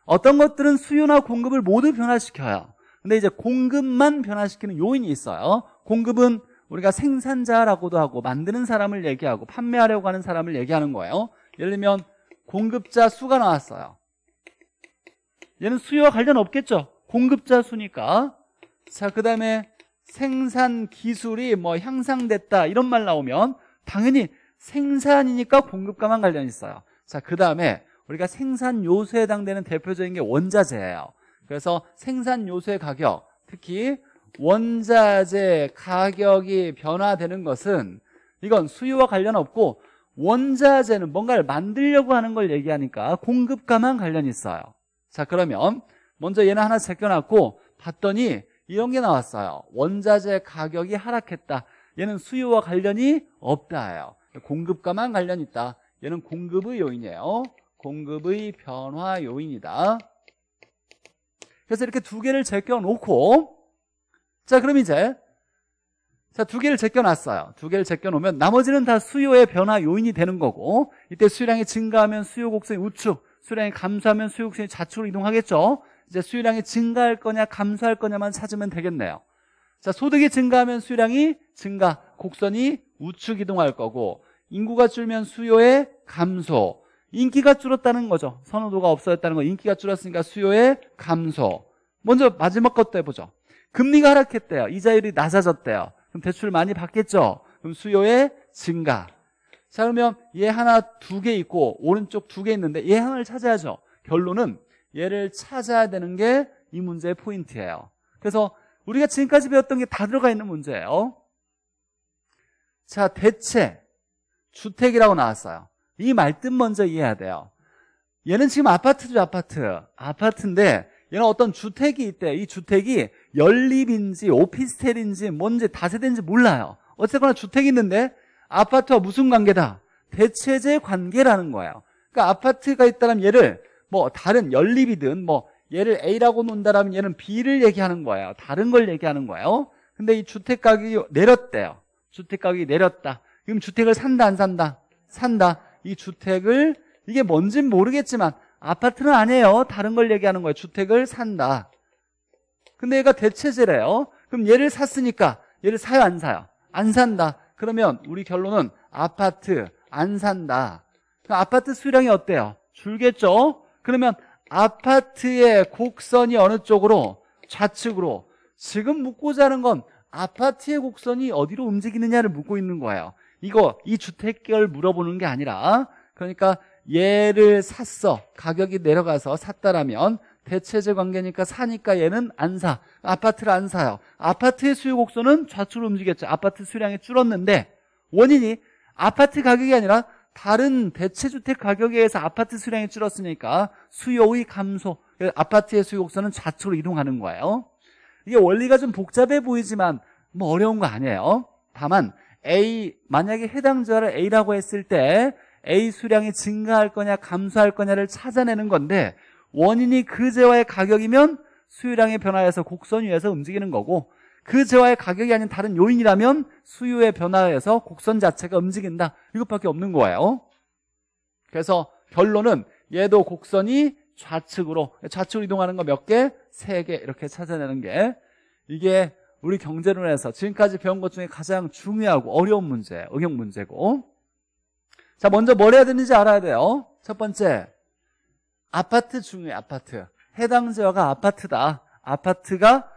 어떤 것들은 수요나 공급을 모두 변화시켜요. 근데 이제 공급만 변화시키는 요인이 있어요. 공급은 우리가 생산자라고도 하고 만드는 사람을 얘기하고 판매하려고 하는 사람을 얘기하는 거예요 예를 들면 공급자 수가 나왔어요 얘는 수요와 관련 없겠죠 공급자 수니까 자그 다음에 생산 기술이 뭐 향상됐다 이런 말 나오면 당연히 생산이니까 공급과만 관련 있어요 자그 다음에 우리가 생산 요소에 해당되는 대표적인 게 원자재예요 그래서 생산 요소의 가격 특히 원자재 가격이 변화되는 것은 이건 수요와 관련 없고 원자재는 뭔가를 만들려고 하는 걸 얘기하니까 공급가만 관련이 있어요 자 그러면 먼저 얘는 하나 제껴놨고 봤더니 이런 게 나왔어요 원자재 가격이 하락했다 얘는 수요와 관련이 없다예요 공급가만 관련 이 있다 얘는 공급의 요인이에요 공급의 변화 요인이다 그래서 이렇게 두 개를 제껴놓고 자, 그럼 이제 자, 두 개를 제껴놨어요. 두 개를 제껴놓으면 나머지는 다 수요의 변화 요인이 되는 거고 이때 수요량이 증가하면 수요 곡선이 우측, 수요량이 감소하면 수요 곡선이 좌측으로 이동하겠죠. 이제 수요량이 증가할 거냐 감소할 거냐만 찾으면 되겠네요. 자, 소득이 증가하면 수요량이 증가, 곡선이 우측 이동할 거고 인구가 줄면 수요의 감소, 인기가 줄었다는 거죠. 선호도가 없어졌다는 거, 인기가 줄었으니까 수요의 감소. 먼저 마지막 것도 해보죠. 금리가 하락했대요. 이자율이 낮아졌대요. 그럼 대출 많이 받겠죠? 그럼 수요의 증가. 자, 그러면 얘 하나 두 개 있고 오른쪽 두 개 있는데 얘 하나를 찾아야죠. 결론은 얘를 찾아야 되는 게 이 문제의 포인트예요. 그래서 우리가 지금까지 배웠던 게 다 들어가 있는 문제예요. 자, 대체 주택이라고 나왔어요. 이 말뜻 먼저 이해해야 돼요. 얘는 지금 아파트죠, 아파트. 아파트인데 얘는 어떤 주택이 있대. 이 주택이 연립인지 오피스텔인지 뭔지 다세대인지 몰라요. 어쨌거나 주택이 있는데 아파트와 무슨 관계다? 대체제 관계라는 거예요. 그러니까 아파트가 있다면 얘를 뭐 다른 연립이든 뭐 얘를 A라고 논다라면 얘는 B를 얘기하는 거예요. 다른 걸 얘기하는 거예요. 근데 이 주택 가격이 내렸대요. 주택 가격이 내렸다. 그럼 주택을 산다 안 산다? 산다. 이 주택을 이게 뭔진 모르겠지만 아파트는 아니에요. 다른 걸 얘기하는 거예요. 주택을 산다. 근데 얘가 대체재래요 그럼 얘를 샀으니까 얘를 사요 안 사요? 안 산다. 그러면 우리 결론은 아파트 안 산다. 아파트 수량이 어때요? 줄겠죠? 그러면 아파트의 곡선이 어느 쪽으로? 좌측으로. 지금 묻고자 하는 건 아파트의 곡선이 어디로 움직이느냐를 묻고 있는 거예요. 이거 이 주택결 물어보는 게 아니라 그러니까 얘를 샀어. 가격이 내려가서 샀다라면 대체제 관계니까 사니까 얘는 안 사. 아파트를 안 사요. 아파트의 수요 곡선은 좌측으로 움직였죠. 아파트 수량이 줄었는데 원인이 아파트 가격이 아니라 다른 대체주택 가격에 의해서 아파트 수량이 줄었으니까 수요의 감소. 아파트의 수요 곡선은 좌측으로 이동하는 거예요. 이게 원리가 좀 복잡해 보이지만 뭐 어려운 거 아니에요. 다만 A 만약에 해당 자를 A라고 했을 때 A 수량이 증가할 거냐 감소할 거냐를 찾아내는 건데 원인이 그 재화의 가격이면 수요량의 변화에서 곡선 위에서 움직이는 거고 그 재화의 가격이 아닌 다른 요인이라면 수요의 변화에서 곡선 자체가 움직인다. 이것밖에 없는 거예요. 그래서 결론은 얘도 곡선이 좌측으로 좌측으로 이동하는 거 몇 개? 세 개 이렇게 찾아내는 게 이게 우리 경제론에서 지금까지 배운 것 중에 가장 중요하고 어려운 문제, 응용 문제고 자 먼저 뭘 해야 되는지 알아야 돼요 첫 번째 아파트 중에 아파트. 해당지어가 아파트다. 아파트가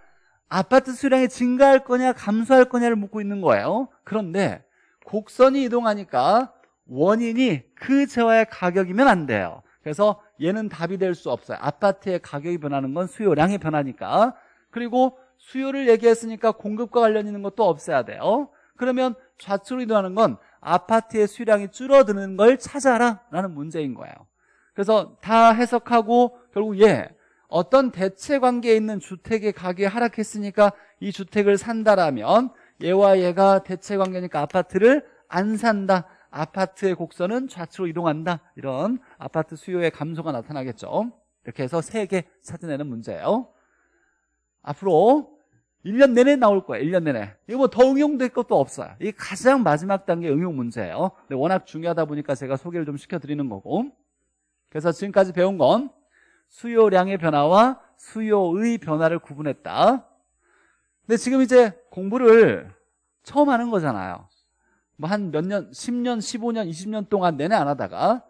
아파트 수량이 증가할 거냐 감소할 거냐를 묻고 있는 거예요. 그런데 곡선이 이동하니까 원인이 그 재화의 가격이면 안 돼요. 그래서 얘는 답이 될 수 없어요. 아파트의 가격이 변하는 건 수요량이 변하니까. 그리고 수요를 얘기했으니까 공급과 관련 있는 것도 없애야 돼요. 그러면 좌측으로 이동하는 건 아파트의 수량이 줄어드는 걸 찾아라 라는 문제인 거예요. 그래서 다 해석하고 결국 예 어떤 대체 관계에 있는 주택의 가격이 하락했으니까 이 주택을 산다라면 얘와 얘가 대체 관계니까 아파트를 안 산다. 아파트의 곡선은 좌측으로 이동한다. 이런 아파트 수요의 감소가 나타나겠죠. 이렇게 해서 세 개 찾아내는 문제예요. 앞으로 1년 내내 나올 거예요. 1년 내내. 이거 뭐 더 응용될 것도 없어요. 이게 가장 마지막 단계 응용 문제예요. 근데 워낙 중요하다 보니까 제가 소개를 좀 시켜드리는 거고. 그래서 지금까지 배운 건 수요량의 변화와 수요의 변화를 구분했다 근데 지금 이제 공부를 처음 하는 거잖아요 뭐 한 몇 년, 10년, 15년, 20년 동안 내내 안 하다가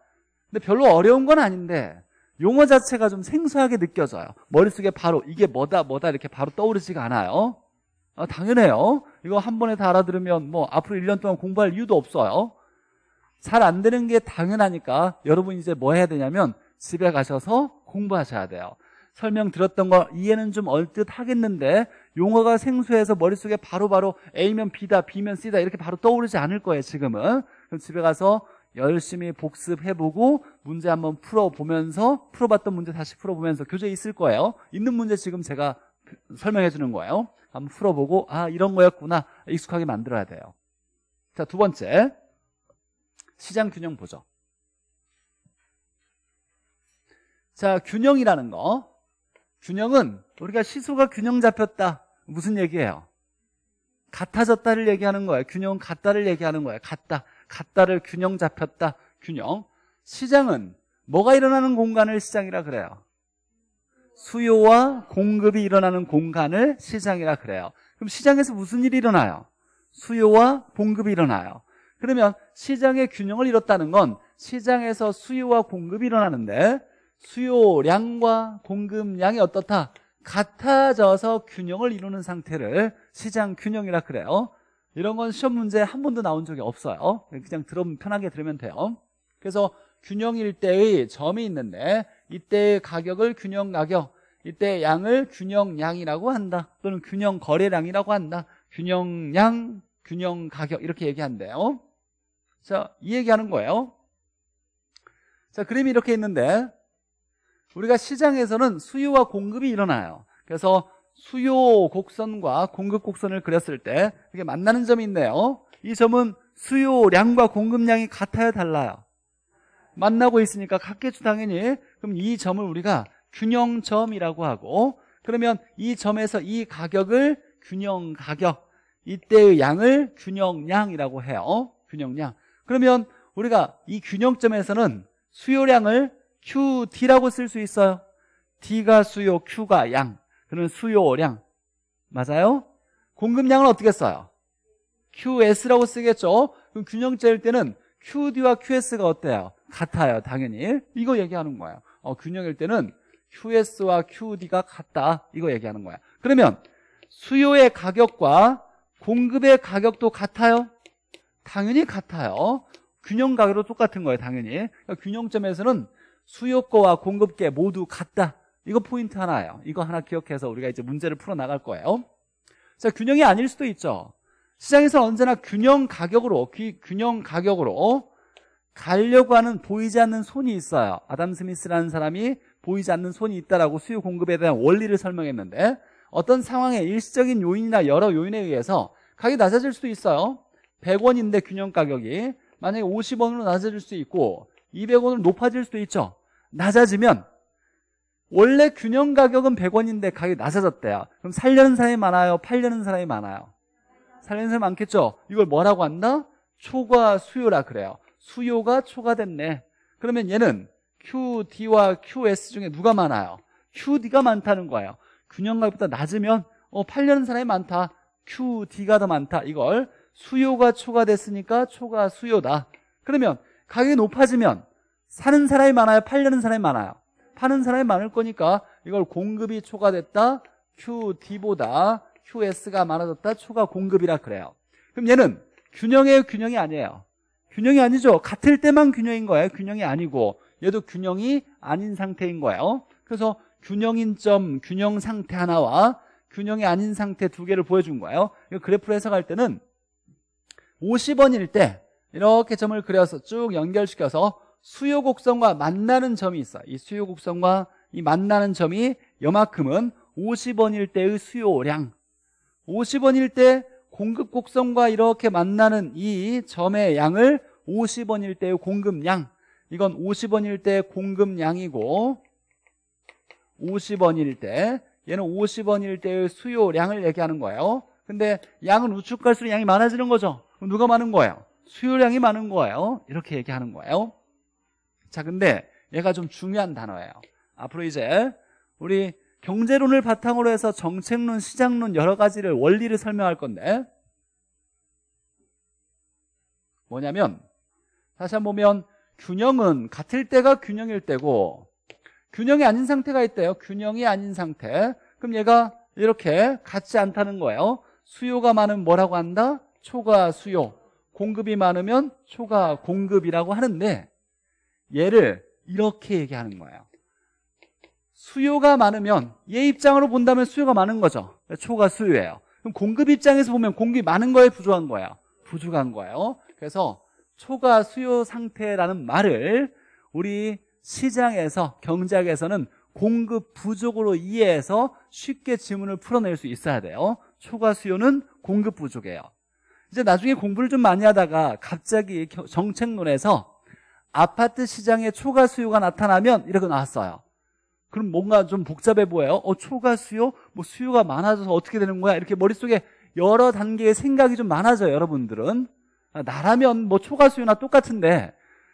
근데 별로 어려운 건 아닌데 용어 자체가 좀 생소하게 느껴져요 머릿속에 바로 이게 뭐다 뭐다 이렇게 바로 떠오르지가 않아요 아, 당연해요 이거 한 번에 다 알아들으면 뭐 앞으로 1년 동안 공부할 이유도 없어요 잘안 되는 게 당연하니까 여러분 이제 뭐 해야 되냐면 집에 가셔서 공부하셔야 돼요. 설명 들었던 거 이해는 좀 얼뜻 하겠는데 용어가 생소해서 머릿속에 바로바로 바로 A면 B다, B면 C다 이렇게 바로 떠오르지 않을 거예요, 지금은. 그럼 집에 가서 열심히 복습해보고 문제 한번 풀어보면서 풀어봤던 문제 다시 풀어보면서 교재 있을 거예요. 있는 문제 지금 제가 설명해 주는 거예요. 한번 풀어보고 아 이런 거였구나 익숙하게 만들어야 돼요. 자 두 번째 시장 균형 보죠. 자, 균형이라는 거. 균형은 우리가 시소가 균형 잡혔다. 무슨 얘기예요? 같아졌다를 얘기하는 거예요. 균형은 같다를 얘기하는 거예요. 같다. 같다를 균형 잡혔다. 균형. 시장은 뭐가 일어나는 공간을 시장이라 그래요. 수요와 공급이 일어나는 공간을 시장이라 그래요. 그럼 시장에서 무슨 일이 일어나요? 수요와 공급이 일어나요. 그러면 시장의 균형을 잃었다는 건 시장에서 수요와 공급이 일어나는데 수요량과 공급량이 어떻다? 같아져서 균형을 이루는 상태를 시장 균형이라 그래요 이런 건 시험 문제 한 번도 나온 적이 없어요 그냥 들으면 편하게 들으면 돼요 그래서 균형일 때의 점이 있는데 이때의 가격을 균형 가격 이때 양을 균형량이라고 한다 또는 균형 거래량이라고 한다 균형량 균형 가격 이렇게 얘기한대요 자, 이 얘기하는 거예요. 자, 그림이 이렇게 있는데 우리가 시장에서는 수요와 공급이 일어나요. 그래서 수요 곡선과 공급 곡선을 그렸을 때 이게 만나는 점이 있네요. 이 점은 수요량과 공급량이 같아요, 달라요? 만나고 있으니까 같겠죠, 당연히. 그럼 이 점을 우리가 균형점이라고 하고 그러면 이 점에서 이 가격을 균형 가격, 이때의 양을 균형량이라고 해요. 균형량. 그러면 우리가 이 균형점에서는 수요량을 QD라고 쓸 수 있어요. D가 수요, Q가 양. 그런 수요량. 맞아요? 공급량은 어떻게 써요? QS라고 쓰겠죠? 그럼 균형점일 때는 QD와 QS가 어때요? 같아요, 당연히. 이거 얘기하는 거예요. 어, 균형일 때는 QS와 QD가 같다. 이거 얘기하는 거야. 그러면 수요의 가격과 공급의 가격도 같아요? 당연히 같아요. 균형 가격도 똑같은 거예요, 당연히. 그러니까 균형점에서는 수요거와 공급계 모두 같다. 이거 포인트 하나예요. 이거 하나 기억해서 우리가 이제 문제를 풀어나갈 거예요. 자, 균형이 아닐 수도 있죠. 시장에서 언제나 균형 가격으로, 귀, 균형 가격으로 가려고 하는 보이지 않는 손이 있어요. 아담 스미스라는 사람이 보이지 않는 손이 있다라고 수요 공급에 대한 원리를 설명했는데 어떤 상황에 일시적인 요인이나 여러 요인에 의해서 가격이 낮아질 수도 있어요. 100원인데 균형 가격이 만약에 50원으로 낮아질 수 있고 200원으로 높아질 수도 있죠. 낮아지면 원래 균형 가격은 100원인데 가격이 낮아졌대요. 그럼 살려는 사람이 많아요? 팔려는 사람이 많아요? 살려는 사람이 많겠죠? 이걸 뭐라고 한다? 초과 수요라 그래요. 수요가 초과됐네. 그러면 얘는 QD와 QS 중에 누가 많아요? QD가 많다는 거예요. 균형 가격보다 낮으면 어, 팔려는 사람이 많다. QD가 더 많다. 이걸 수요가 초과됐으니까 초과 수요다. 그러면 가격이 높아지면 사는 사람이 많아요? 팔려는 사람이 많아요? 파는 사람이 많을 거니까 이걸 공급이 초과됐다. QD보다 QS가 많아졌다. 초과 공급이라 그래요. 그럼 얘는 균형이에요 균형이 아니에요. 균형이 아니죠. 같을 때만 균형인 거예요. 균형이 아니고 얘도 균형이 아닌 상태인 거예요. 그래서 균형인 점, 균형 상태 하나와 균형이 아닌 상태 두 개를 보여준 거예요. 그래프로 해석할 때는 50원일 때 이렇게 점을 그려서 쭉 연결시켜서 수요 곡선과 만나는 점이 있어. 이 수요 곡선과 이 만나는 점이 여만큼은 50원일 때의 수요량. 50원일 때 공급 곡선과 이렇게 만나는 이 점의 양을 50원일 때의 공급량. 이건 50원일 때 공급량이고 50원일 때 얘는 50원일 때의 수요량을 얘기하는 거예요. 근데 양은 우측 갈수록 양이 많아지는 거죠. 누가 많은 거예요? 수요량이 많은 거예요. 이렇게 얘기하는 거예요. 자, 근데 얘가 좀 중요한 단어예요. 앞으로 이제 우리 경제론을 바탕으로 해서 정책론, 시장론 여러 가지를 원리를 설명할 건데 뭐냐면 다시 한 번 보면 균형은 같을 때가 균형일 때고 균형이 아닌 상태가 있대요. 균형이 아닌 상태. 그럼 얘가 이렇게 같지 않다는 거예요. 수요가 많은 뭐라고 한다? 초과 수요, 공급이 많으면 초과 공급이라고 하는데 얘를 이렇게 얘기하는 거예요. 수요가 많으면 얘 입장으로 본다면 수요가 많은 거죠. 초과 수요예요. 그럼 공급 입장에서 보면 공급이 많은 거에 부족한 거예요. 부족한 거예요. 그래서 초과 수요 상태라는 말을 우리 시장에서 경제학에서는 공급 부족으로 이해해서 쉽게 지문을 풀어낼 수 있어야 돼요. 초과 수요는 공급 부족이에요. 이제 나중에 공부를 좀 많이 하다가 갑자기 정책론에서 아파트 시장에 초과 수요가 나타나면 이렇게 나왔어요. 그럼 뭔가 좀 복잡해 보여요. 어, 초과 수요? 뭐 수요가 많아져서 어떻게 되는 거야? 이렇게 머릿속에 여러 단계의 생각이 좀 많아져요, 여러분들은. 나라면 뭐 초과 수요나 똑같은데.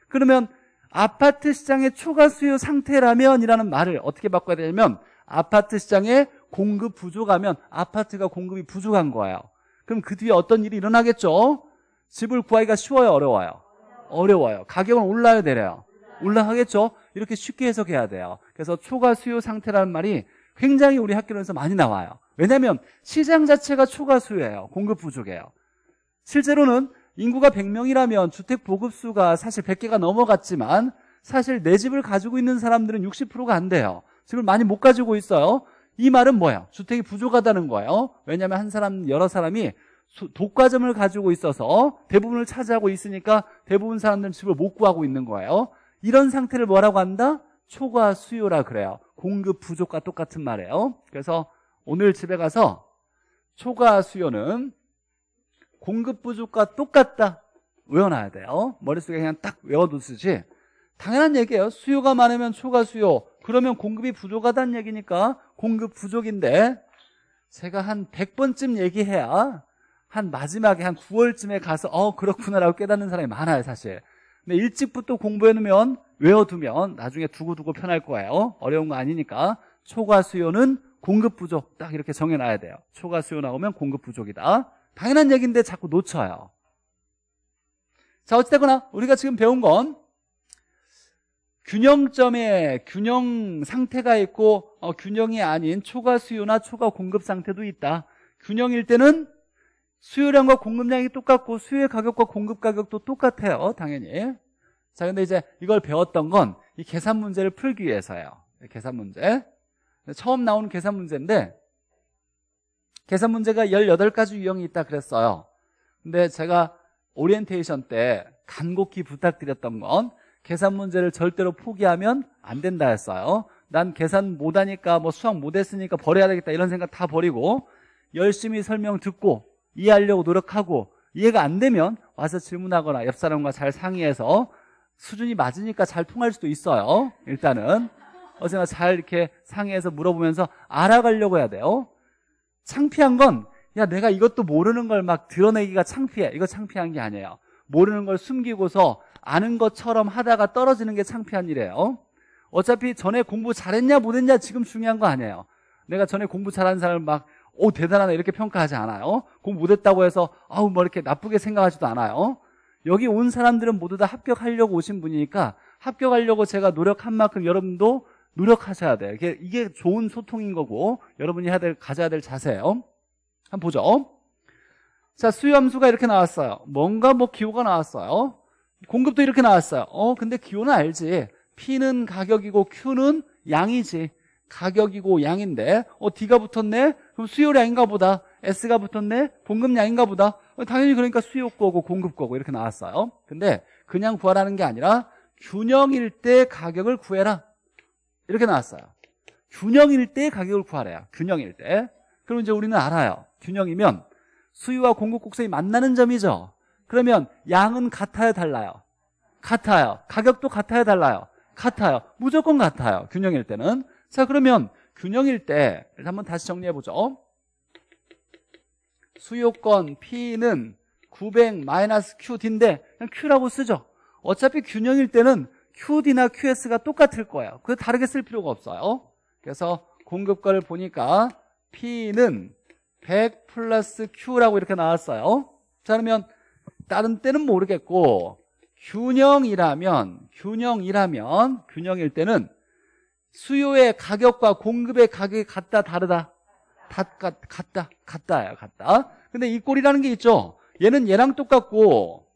그러면 아파트 시장의 초과 수요 상태라면 이라는 말을 어떻게 바꿔야 되냐면 아파트 시장에 공급 부족하면 아파트가 공급이 부족한 거예요. 그럼 그 뒤에 어떤 일이 일어나겠죠? 집을 구하기가 쉬워요, 어려워요? 어려워요. 가격은 올라야 내려요? 올라가겠죠? 이렇게 쉽게 해석해야 돼요. 그래서 초과 수요 상태라는 말이 굉장히 우리 학교에서 많이 나와요. 왜냐하면 시장 자체가 초과 수요예요. 공급 부족이에요. 실제로는 인구가 100명이라면 주택 보급수가 사실 100개가 넘어갔지만 사실 내 집을 가지고 있는 사람들은 60%가 안 돼요. 집을 많이 못 가지고 있어요. 이 말은 뭐예요? 주택이 부족하다는 거예요. 왜냐하면 한 사람, 여러 사람이 독과점을 가지고 있어서 대부분을 차지하고 있으니까 대부분 사람들은 집을 못 구하고 있는 거예요. 이런 상태를 뭐라고 한다? 초과 수요라 그래요. 공급 부족과 똑같은 말이에요. 그래서 오늘 집에 가서 초과 수요는 공급 부족과 똑같다. 외워놔야 돼요. 머릿속에 그냥 딱 외워두시지. 당연한 얘기예요. 수요가 많으면 초과 수요, 그러면 공급이 부족하다는 얘기니까 공급 부족인데 제가 한 100번쯤 얘기해야 한 마지막에 한 9월쯤에 가서 어 그렇구나라고 깨닫는 사람이 많아요 사실 근데 일찍부터 공부해놓으면 외워두면 나중에 두고두고 편할 거예요 어려운 거 아니니까 초과 수요는 공급 부족 딱 이렇게 정해놔야 돼요 초과 수요 나오면 공급 부족이다 당연한 얘기인데 자꾸 놓쳐요 자 어찌됐거나 우리가 지금 배운 건 균형점에 균형 상태가 있고 어, 균형이 아닌 초과 수요나 초과 공급 상태도 있다. 균형일 때는 수요량과 공급량이 똑같고 수요의 가격과 공급 가격도 똑같아요. 당연히. 자, 근데 이제 이걸 배웠던 건 이 계산 문제를 풀기 위해서예요. 계산 문제. 처음 나오는 계산 문제인데 계산 문제가 18가지 유형이 있다 그랬어요. 근데 제가 오리엔테이션 때 간곡히 부탁드렸던 건 계산 문제를 절대로 포기하면 안 된다 했어요. 난 계산 못하니까 뭐 수학 못했으니까 버려야 되겠다 이런 생각 다 버리고 열심히 설명 듣고 이해하려고 노력하고 이해가 안 되면 와서 질문하거나 옆 사람과 잘 상의해서 수준이 맞으니까 잘 통할 수도 있어요. 일단은 어제나 잘 이렇게 상의해서 물어보면서 알아가려고 해야 돼요. 창피한 건 야 내가 이것도 모르는 걸 막 드러내기가 창피해. 이거 창피한 게 아니에요. 모르는 걸 숨기고서 아는 것처럼 하다가 떨어지는 게 창피한 일이에요. 어? 어차피 전에 공부 잘했냐 못했냐 지금 중요한 거 아니에요. 내가 전에 공부 잘하는 사람을 막, 오, 대단하다 이렇게 평가하지 않아요. 어? 공부 못했다고 해서, 아우, 뭐 이렇게 나쁘게 생각하지도 않아요. 어? 여기 온 사람들은 모두 다 합격하려고 오신 분이니까 합격하려고 제가 노력한 만큼 여러분도 노력하셔야 돼요. 이게, 이게 좋은 소통인 거고, 여러분이 해야 될, 가져야 될 자세예요. 한번 보죠. 자, 수염수가 이렇게 나왔어요. 뭔가 뭐 기호가 나왔어요. 공급도 이렇게 나왔어요. 어, 근데 기호는 알지. P는 가격이고 Q는 양이지. 가격이고 양인데, 어, D가 붙었네? 그럼 수요량인가 보다. S가 붙었네? 공급량인가 보다. 어, 당연히 그러니까 수요 거고 공급 거고 이렇게 나왔어요. 근데 그냥 구하라는 게 아니라 균형일 때 가격을 구해라. 이렇게 나왔어요. 균형일 때 가격을 구하래요. 균형일 때. 그럼 이제 우리는 알아요. 균형이면 수요와 공급 곡선이 만나는 점이죠. 그러면 양은 같아야 달라요? 같아요 가격도 같아야 달라요? 같아요 무조건 같아요 균형일 때는 자 그러면 균형일 때 한번 다시 정리해보죠 수요권 P는 900-QD인데 그냥 Q라고 쓰죠 어차피 균형일 때는 QD나 QS가 똑같을 거예요 그 다르게 쓸 필요가 없어요 그래서 공급가를 보니까 P는 100 플러스 Q라고 이렇게 나왔어요 자 그러면 다른 때는 모르겠고 균형이라면 균형이라면 균형일 때는 수요의 가격과 공급의 가격이 같다 다르다 다 같, 다 같다야 같다 근데 이 꼴이라는 게 있죠 얘는 얘랑 똑같고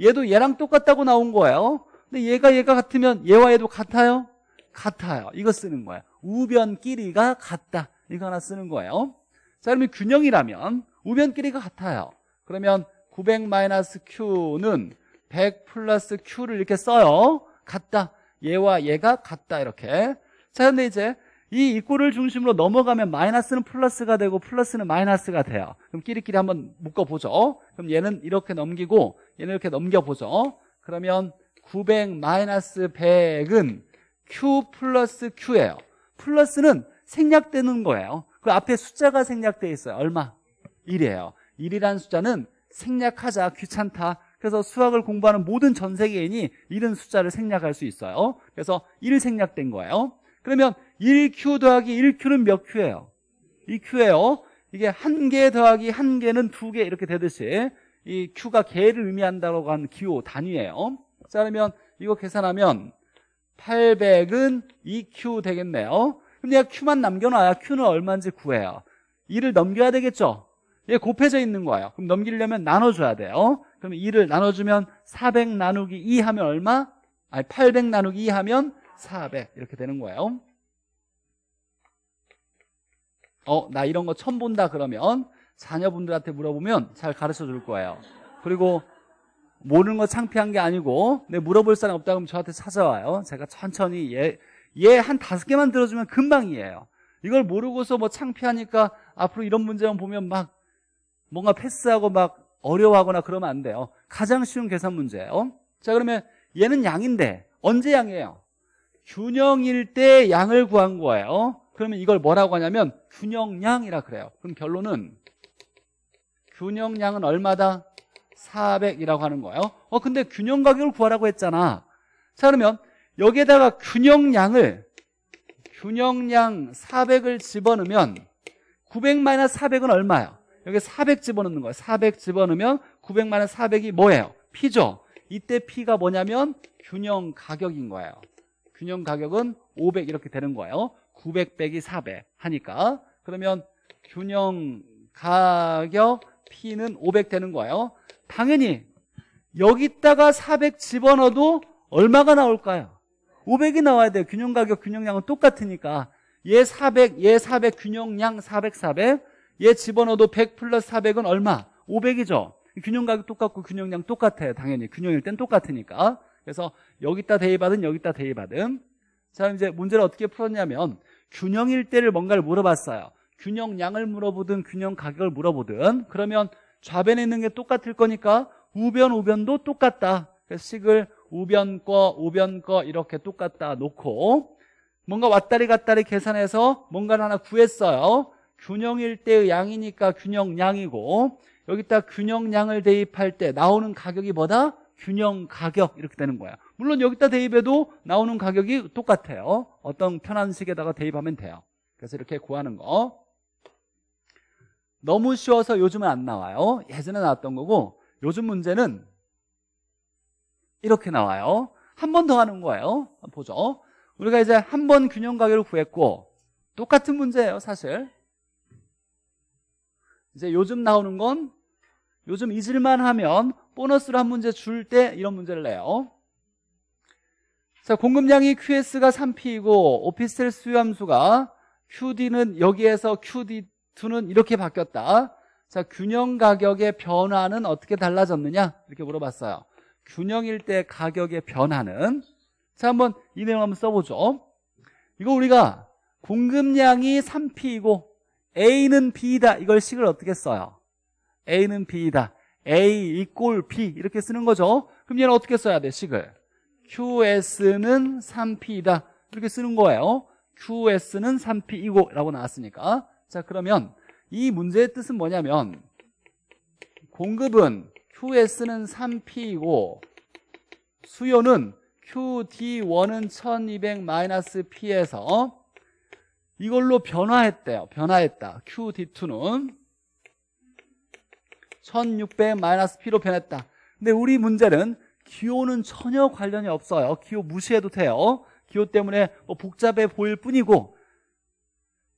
얘도 얘랑 똑같다고 나온 거예요 근데 얘가 얘가 같으면 얘와 얘도 같아요 같아요 이거 쓰는 거예요 우변길이가 같다 이거 하나 쓰는 거예요 자 그러면 균형이라면 우변길이가 같아요 그러면 900-Q는 100 플러스 Q를 이렇게 써요. 같다. 얘와 얘가 같다. 이렇게. 자, 근데 이제 이 입구를 중심으로 넘어가면 마이너스는 플러스가 되고 플러스는 마이너스가 돼요. 그럼 끼리끼리 한번 묶어보죠. 그럼 얘는 이렇게 넘기고 얘는 이렇게 넘겨보죠. 그러면 900 마이너스 100은 Q 플러스 Q예요. 플러스는 생략되는 거예요. 그 앞에 숫자가 생략돼 있어요. 얼마? 1이에요. 1이라는 숫자는 생략하자 귀찮다 그래서 수학을 공부하는 모든 전 세계인이 이런 숫자를 생략할 수 있어요 그래서 1 생략된 거예요 그러면 1q 더하기 1q는 몇 q예요? 2q예요 이게 한 개 더하기 한 개는 두 개 이렇게 되듯이 이 q가 개를 의미한다고 한 기호 단위예요 자 그러면 이거 계산하면 800은 2q 되겠네요 그럼 내가 q만 남겨놔야 q는 얼마인지 구해요 1을 넘겨야 되겠죠 이 예, 곱해져 있는 거예요. 그럼 넘기려면 나눠줘야 돼요. 그럼 2를 나눠주면 400 나누기 2 하면 얼마? 아니 800 나누기 2 하면 400 이렇게 되는 거예요. 어, 나 이런 거 처음 본다 그러면 자녀분들한테 물어보면 잘 가르쳐 줄 거예요. 그리고 모르는 거 창피한 게 아니고 내 물어볼 사람 없다 그러면 저한테 찾아와요. 제가 천천히 얘얘한 다섯 개만 들어주면 금방이에요. 이걸 모르고서 뭐 창피하니까 앞으로 이런 문제만 보면 막 뭔가 패스하고 막 어려워하거나 그러면 안 돼요. 가장 쉬운 계산 문제예요. 어? 자, 그러면 얘는 양인데 언제 양이에요? 균형일 때 양을 구한 거예요. 어? 그러면 이걸 뭐라고 하냐면 균형량이라 그래요. 그럼 결론은 균형량은 얼마다? 400이라고 하는 거예요. 어, 근데 균형 가격을 구하라고 했잖아. 자, 그러면 여기에다가 균형량을 균형량 400을 집어넣으면 900-400은 얼마예요 여기 400 집어넣는 거예요 400 집어넣으면 900만 원 400이 뭐예요? 피죠 이때 피가 뭐냐면 균형 가격인 거예요 균형 가격은 500 이렇게 되는 거예요 900 빼기 400 하니까 그러면 균형 가격 P는 500 되는 거예요 당연히 여기다가 400 집어넣어도 얼마가 나올까요? 500이 나와야 돼요 균형 가격 균형량은 똑같으니까 얘 400, 얘 400, 균형량 400, 400얘 집어넣어도 100 플러스 400은 얼마? 500이죠. 균형 가격 똑같고 균형량 똑같아요. 당연히 균형일 땐 똑같으니까. 그래서 여기다 대입하든 여기다 대입하든. 자 이제 문제를 어떻게 풀었냐면 균형일 때를 뭔가를 물어봤어요. 균형량을 물어보든 균형 가격을 물어보든 그러면 좌변에 있는 게 똑같을 거니까 우변 우변도 똑같다. 그래서 식을 우변 거 우변 거 이렇게 똑같다 놓고 뭔가 왔다리 갔다리 계산해서 뭔가를 하나 구했어요. 균형일 때의 양이니까 균형량이고 여기다 균형량을 대입할 때 나오는 가격이 뭐다? 균형 가격 이렇게 되는 거야 물론 여기다 대입해도 나오는 가격이 똑같아요 어떤 편한 식에다가 대입하면 돼요 그래서 이렇게 구하는 거 너무 쉬워서 요즘은 안 나와요 예전에 나왔던 거고 요즘 문제는 이렇게 나와요 한 번 더 하는 거예요 보죠 우리가 이제 한 번 균형 가격을 구했고 똑같은 문제예요 사실 이제 요즘 나오는 건 요즘 잊을만 하면 보너스로 한 문제 줄 때 이런 문제를 내요. 자, 공급량이 QS가 3P이고 오피스텔 수요함수가 QD는 여기에서 QD2는 이렇게 바뀌었다. 자, 균형 가격의 변화는 어떻게 달라졌느냐? 이렇게 물어봤어요. 균형일 때 가격의 변화는 자, 한번 이 내용 한번 써보죠. 이거 우리가 공급량이 3P이고 A는 B이다. 이걸 식을 어떻게 써요? A는 B이다. A 이꼴 B 이렇게 쓰는 거죠. 그럼 얘는 어떻게 써야 돼? 식을. QS는 3P이다. 이렇게 쓰는 거예요. QS는 3P이고 라고 나왔으니까. 자 그러면 이 문제의 뜻은 뭐냐면 공급은 QS는 3P이고 수요는 QD1은 1200-P에서 이걸로 변화했대요. 변화했다. QD2는 1600-P로 변했다. 근데 우리 문제는 기호는 전혀 관련이 없어요. 기호 무시해도 돼요. 기호 때문에 뭐 복잡해 보일 뿐이고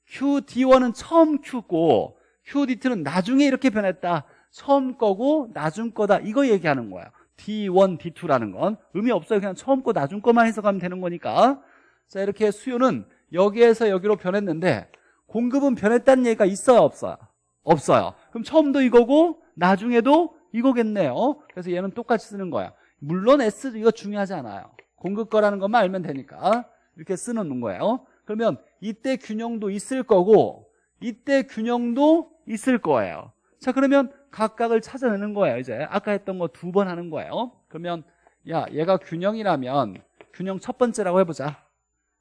QD1은 처음 Q고 QD2는 나중에 이렇게 변했다. 처음 거고 나중 거다. 이거 얘기하는 거예요. D1, D2라는 건 의미 없어요. 그냥 처음 거, 나중 거만 해석하면 되는 거니까. 자, 이렇게 수요는 여기에서 여기로 변했는데 공급은 변했다는 얘기가 있어요 없어요? 없어요 그럼 처음도 이거고 나중에도 이거겠네요 어? 그래서 얘는 똑같이 쓰는 거야 물론 S 이거 중요하지 않아요 공급 거라는 것만 알면 되니까 어? 이렇게 쓰는 거예요 그러면 이때 균형도 있을 거고 이때 균형도 있을 거예요 자 그러면 각각을 찾아내는 거예요 이제 아까 했던 거 두 번 하는 거예요 그러면 야 얘가 균형이라면 균형 첫 번째라고 해보자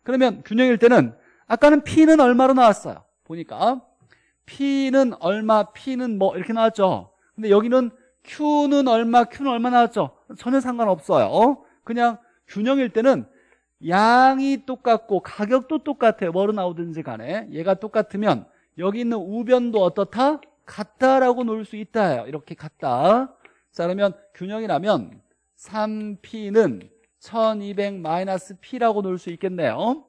그러면 균형일 때는 아까는 P는 얼마로 나왔어요? 보니까 P는 얼마, P는 뭐 이렇게 나왔죠. 근데 여기는 Q는 얼마, Q는 얼마 나왔죠? 전혀 상관없어요. 그냥 균형일 때는 양이 똑같고 가격도 똑같아요. 뭐로 나오든지 간에 얘가 똑같으면 여기 있는 우변도 어떻다? 같다라고 놓을 수 있다. 이렇게 같다. 자 그러면 균형이라면 3P는 1200 마이너스 P라고 놓을 수 있겠네요.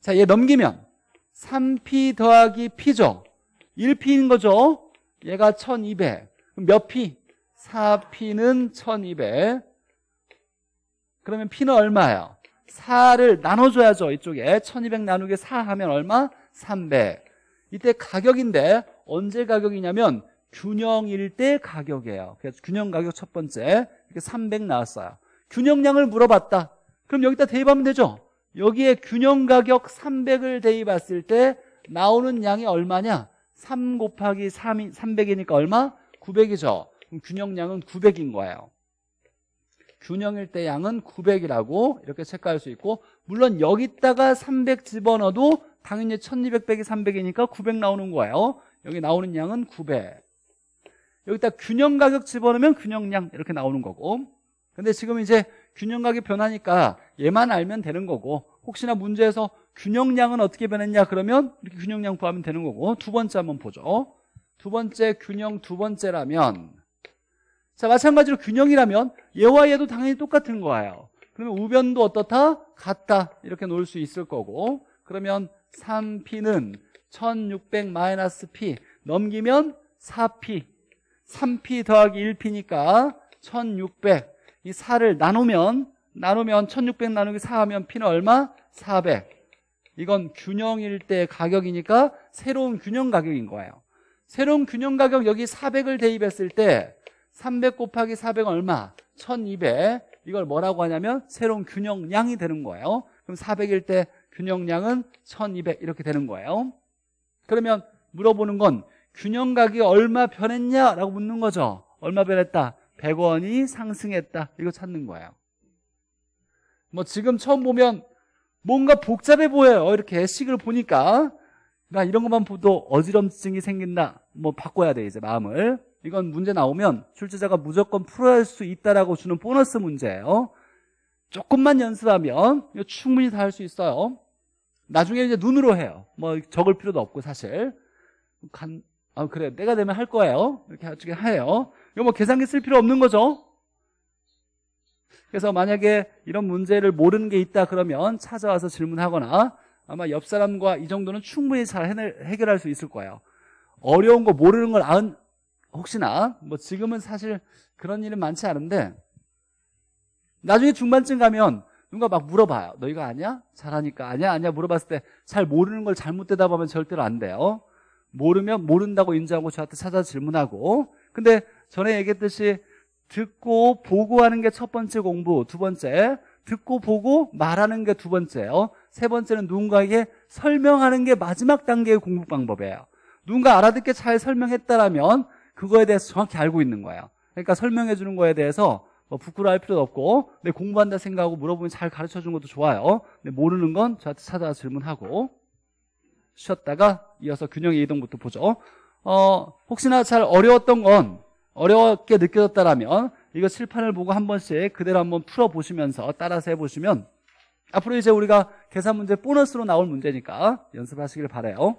자, 얘 넘기면 3P 더하기 P죠. 1P인 거죠. 얘가 1200. 몇 P? 4P는 1200. 그러면 P는 얼마예요? 4를 나눠줘야죠. 이쪽에 1200나누게4 하면 얼마? 300. 이때 가격인데 언제 가격이냐면 균형일 때 가격이에요. 그래서 균형 가격 첫 번째 이렇게 300 나왔어요. 균형량을 물어봤다. 그럼 여기다 대입하면 되죠. 여기에 균형 가격 300을 대입했을 때 나오는 양이 얼마냐? 3 곱하기 3이 300이니까 얼마? 900이죠. 그럼 균형량은 900인 거예요. 균형일 때 양은 900이라고 이렇게 체크할 수 있고 물론 여기다가 300 집어넣어도 당연히 1200 빼기 300이니까 900 나오는 거예요. 여기 나오는 양은 900. 여기다 균형 가격 집어넣으면 균형량 이렇게 나오는 거고 근데 지금 이제 균형각이 변하니까 얘만 알면 되는 거고 혹시나 문제에서 균형량은 어떻게 변했냐 그러면 이렇게 균형량 구하면 되는 거고 두 번째 한번 보죠 두 번째 균형 두 번째라면 자 마찬가지로 균형이라면 얘와 얘도 당연히 똑같은 거예요 그러면 우변도 어떻다? 같다 이렇게 놓을 수 있을 거고 그러면 3P는 1600-P 넘기면 4P 3P 더하기 1P니까 1600이 4를 나누면 나누면 1600 나누기 4 하면 P는 얼마? 400 이건 균형일 때 가격이니까 새로운 균형 가격인 거예요 새로운 균형 가격 여기 400을 대입했을 때 300 곱하기 400 얼마? 1200 이걸 뭐라고 하냐면 새로운 균형량이 되는 거예요 그럼 400일 때 균형량은 1200 이렇게 되는 거예요 그러면 물어보는 건 균형 가격이 얼마 변했냐라고 묻는 거죠 얼마 변했다 100원이 상승했다. 이거 찾는 거예요. 뭐 지금 처음 보면 뭔가 복잡해 보여요. 이렇게 식을 보니까. 그러니까 이런 것만 보도 어지럼증이 생긴다. 뭐 바꿔야 돼, 이제 마음을. 이건 문제 나오면 출제자가 무조건 풀어야 할 수 있다라고 주는 보너스 문제예요. 조금만 연습하면 이거 충분히 다 할 수 있어요. 나중에 이제 눈으로 해요. 뭐 적을 필요도 없고 사실. 간, 아 그래 내가 되면 할 거예요 이렇게 하떻게 해요 이거 뭐 계산기 쓸 필요 없는 거죠 그래서 만약에 이런 문제를 모르는 게 있다 그러면 찾아와서 질문하거나 아마 옆 사람과 이 정도는 충분히 잘 해낼, 해결할 수 있을 거예요 어려운 거 모르는 걸아는 혹시나 뭐 지금은 사실 그런 일은 많지 않은데 나중에 중반쯤 가면 누가 막 물어봐요 너희가 아냐? 잘하니까 아냐 아냐 물어봤을 때 잘 모르는 걸 잘못 대답하면 절대로 안 돼요 모르면 모른다고 인정하고 저한테 찾아 질문하고 근데 전에 얘기했듯이 듣고 보고 하는 게 첫 번째 공부 두 번째 듣고 보고 말하는 게 두 번째예요 세 번째는 누군가에게 설명하는 게 마지막 단계의 공부 방법이에요 누군가 알아듣게 잘 설명했다라면 그거에 대해서 정확히 알고 있는 거예요 그러니까 설명해 주는 거에 대해서 뭐 부끄러워할 필요도 없고 내 공부한다 생각하고 물어보면 잘 가르쳐 준 것도 좋아요 근데 모르는 건 저한테 찾아 질문하고 쉬었다가 이어서 균형의 이동부터 보죠. 어, 혹시나 잘 어려웠던 건 어렵게 느껴졌다라면 이거 칠판을 보고 한 번씩 그대로 한번 풀어보시면서 따라서 해보시면 앞으로 이제 우리가 계산 문제 보너스로 나올 문제니까 연습하시길 바래요.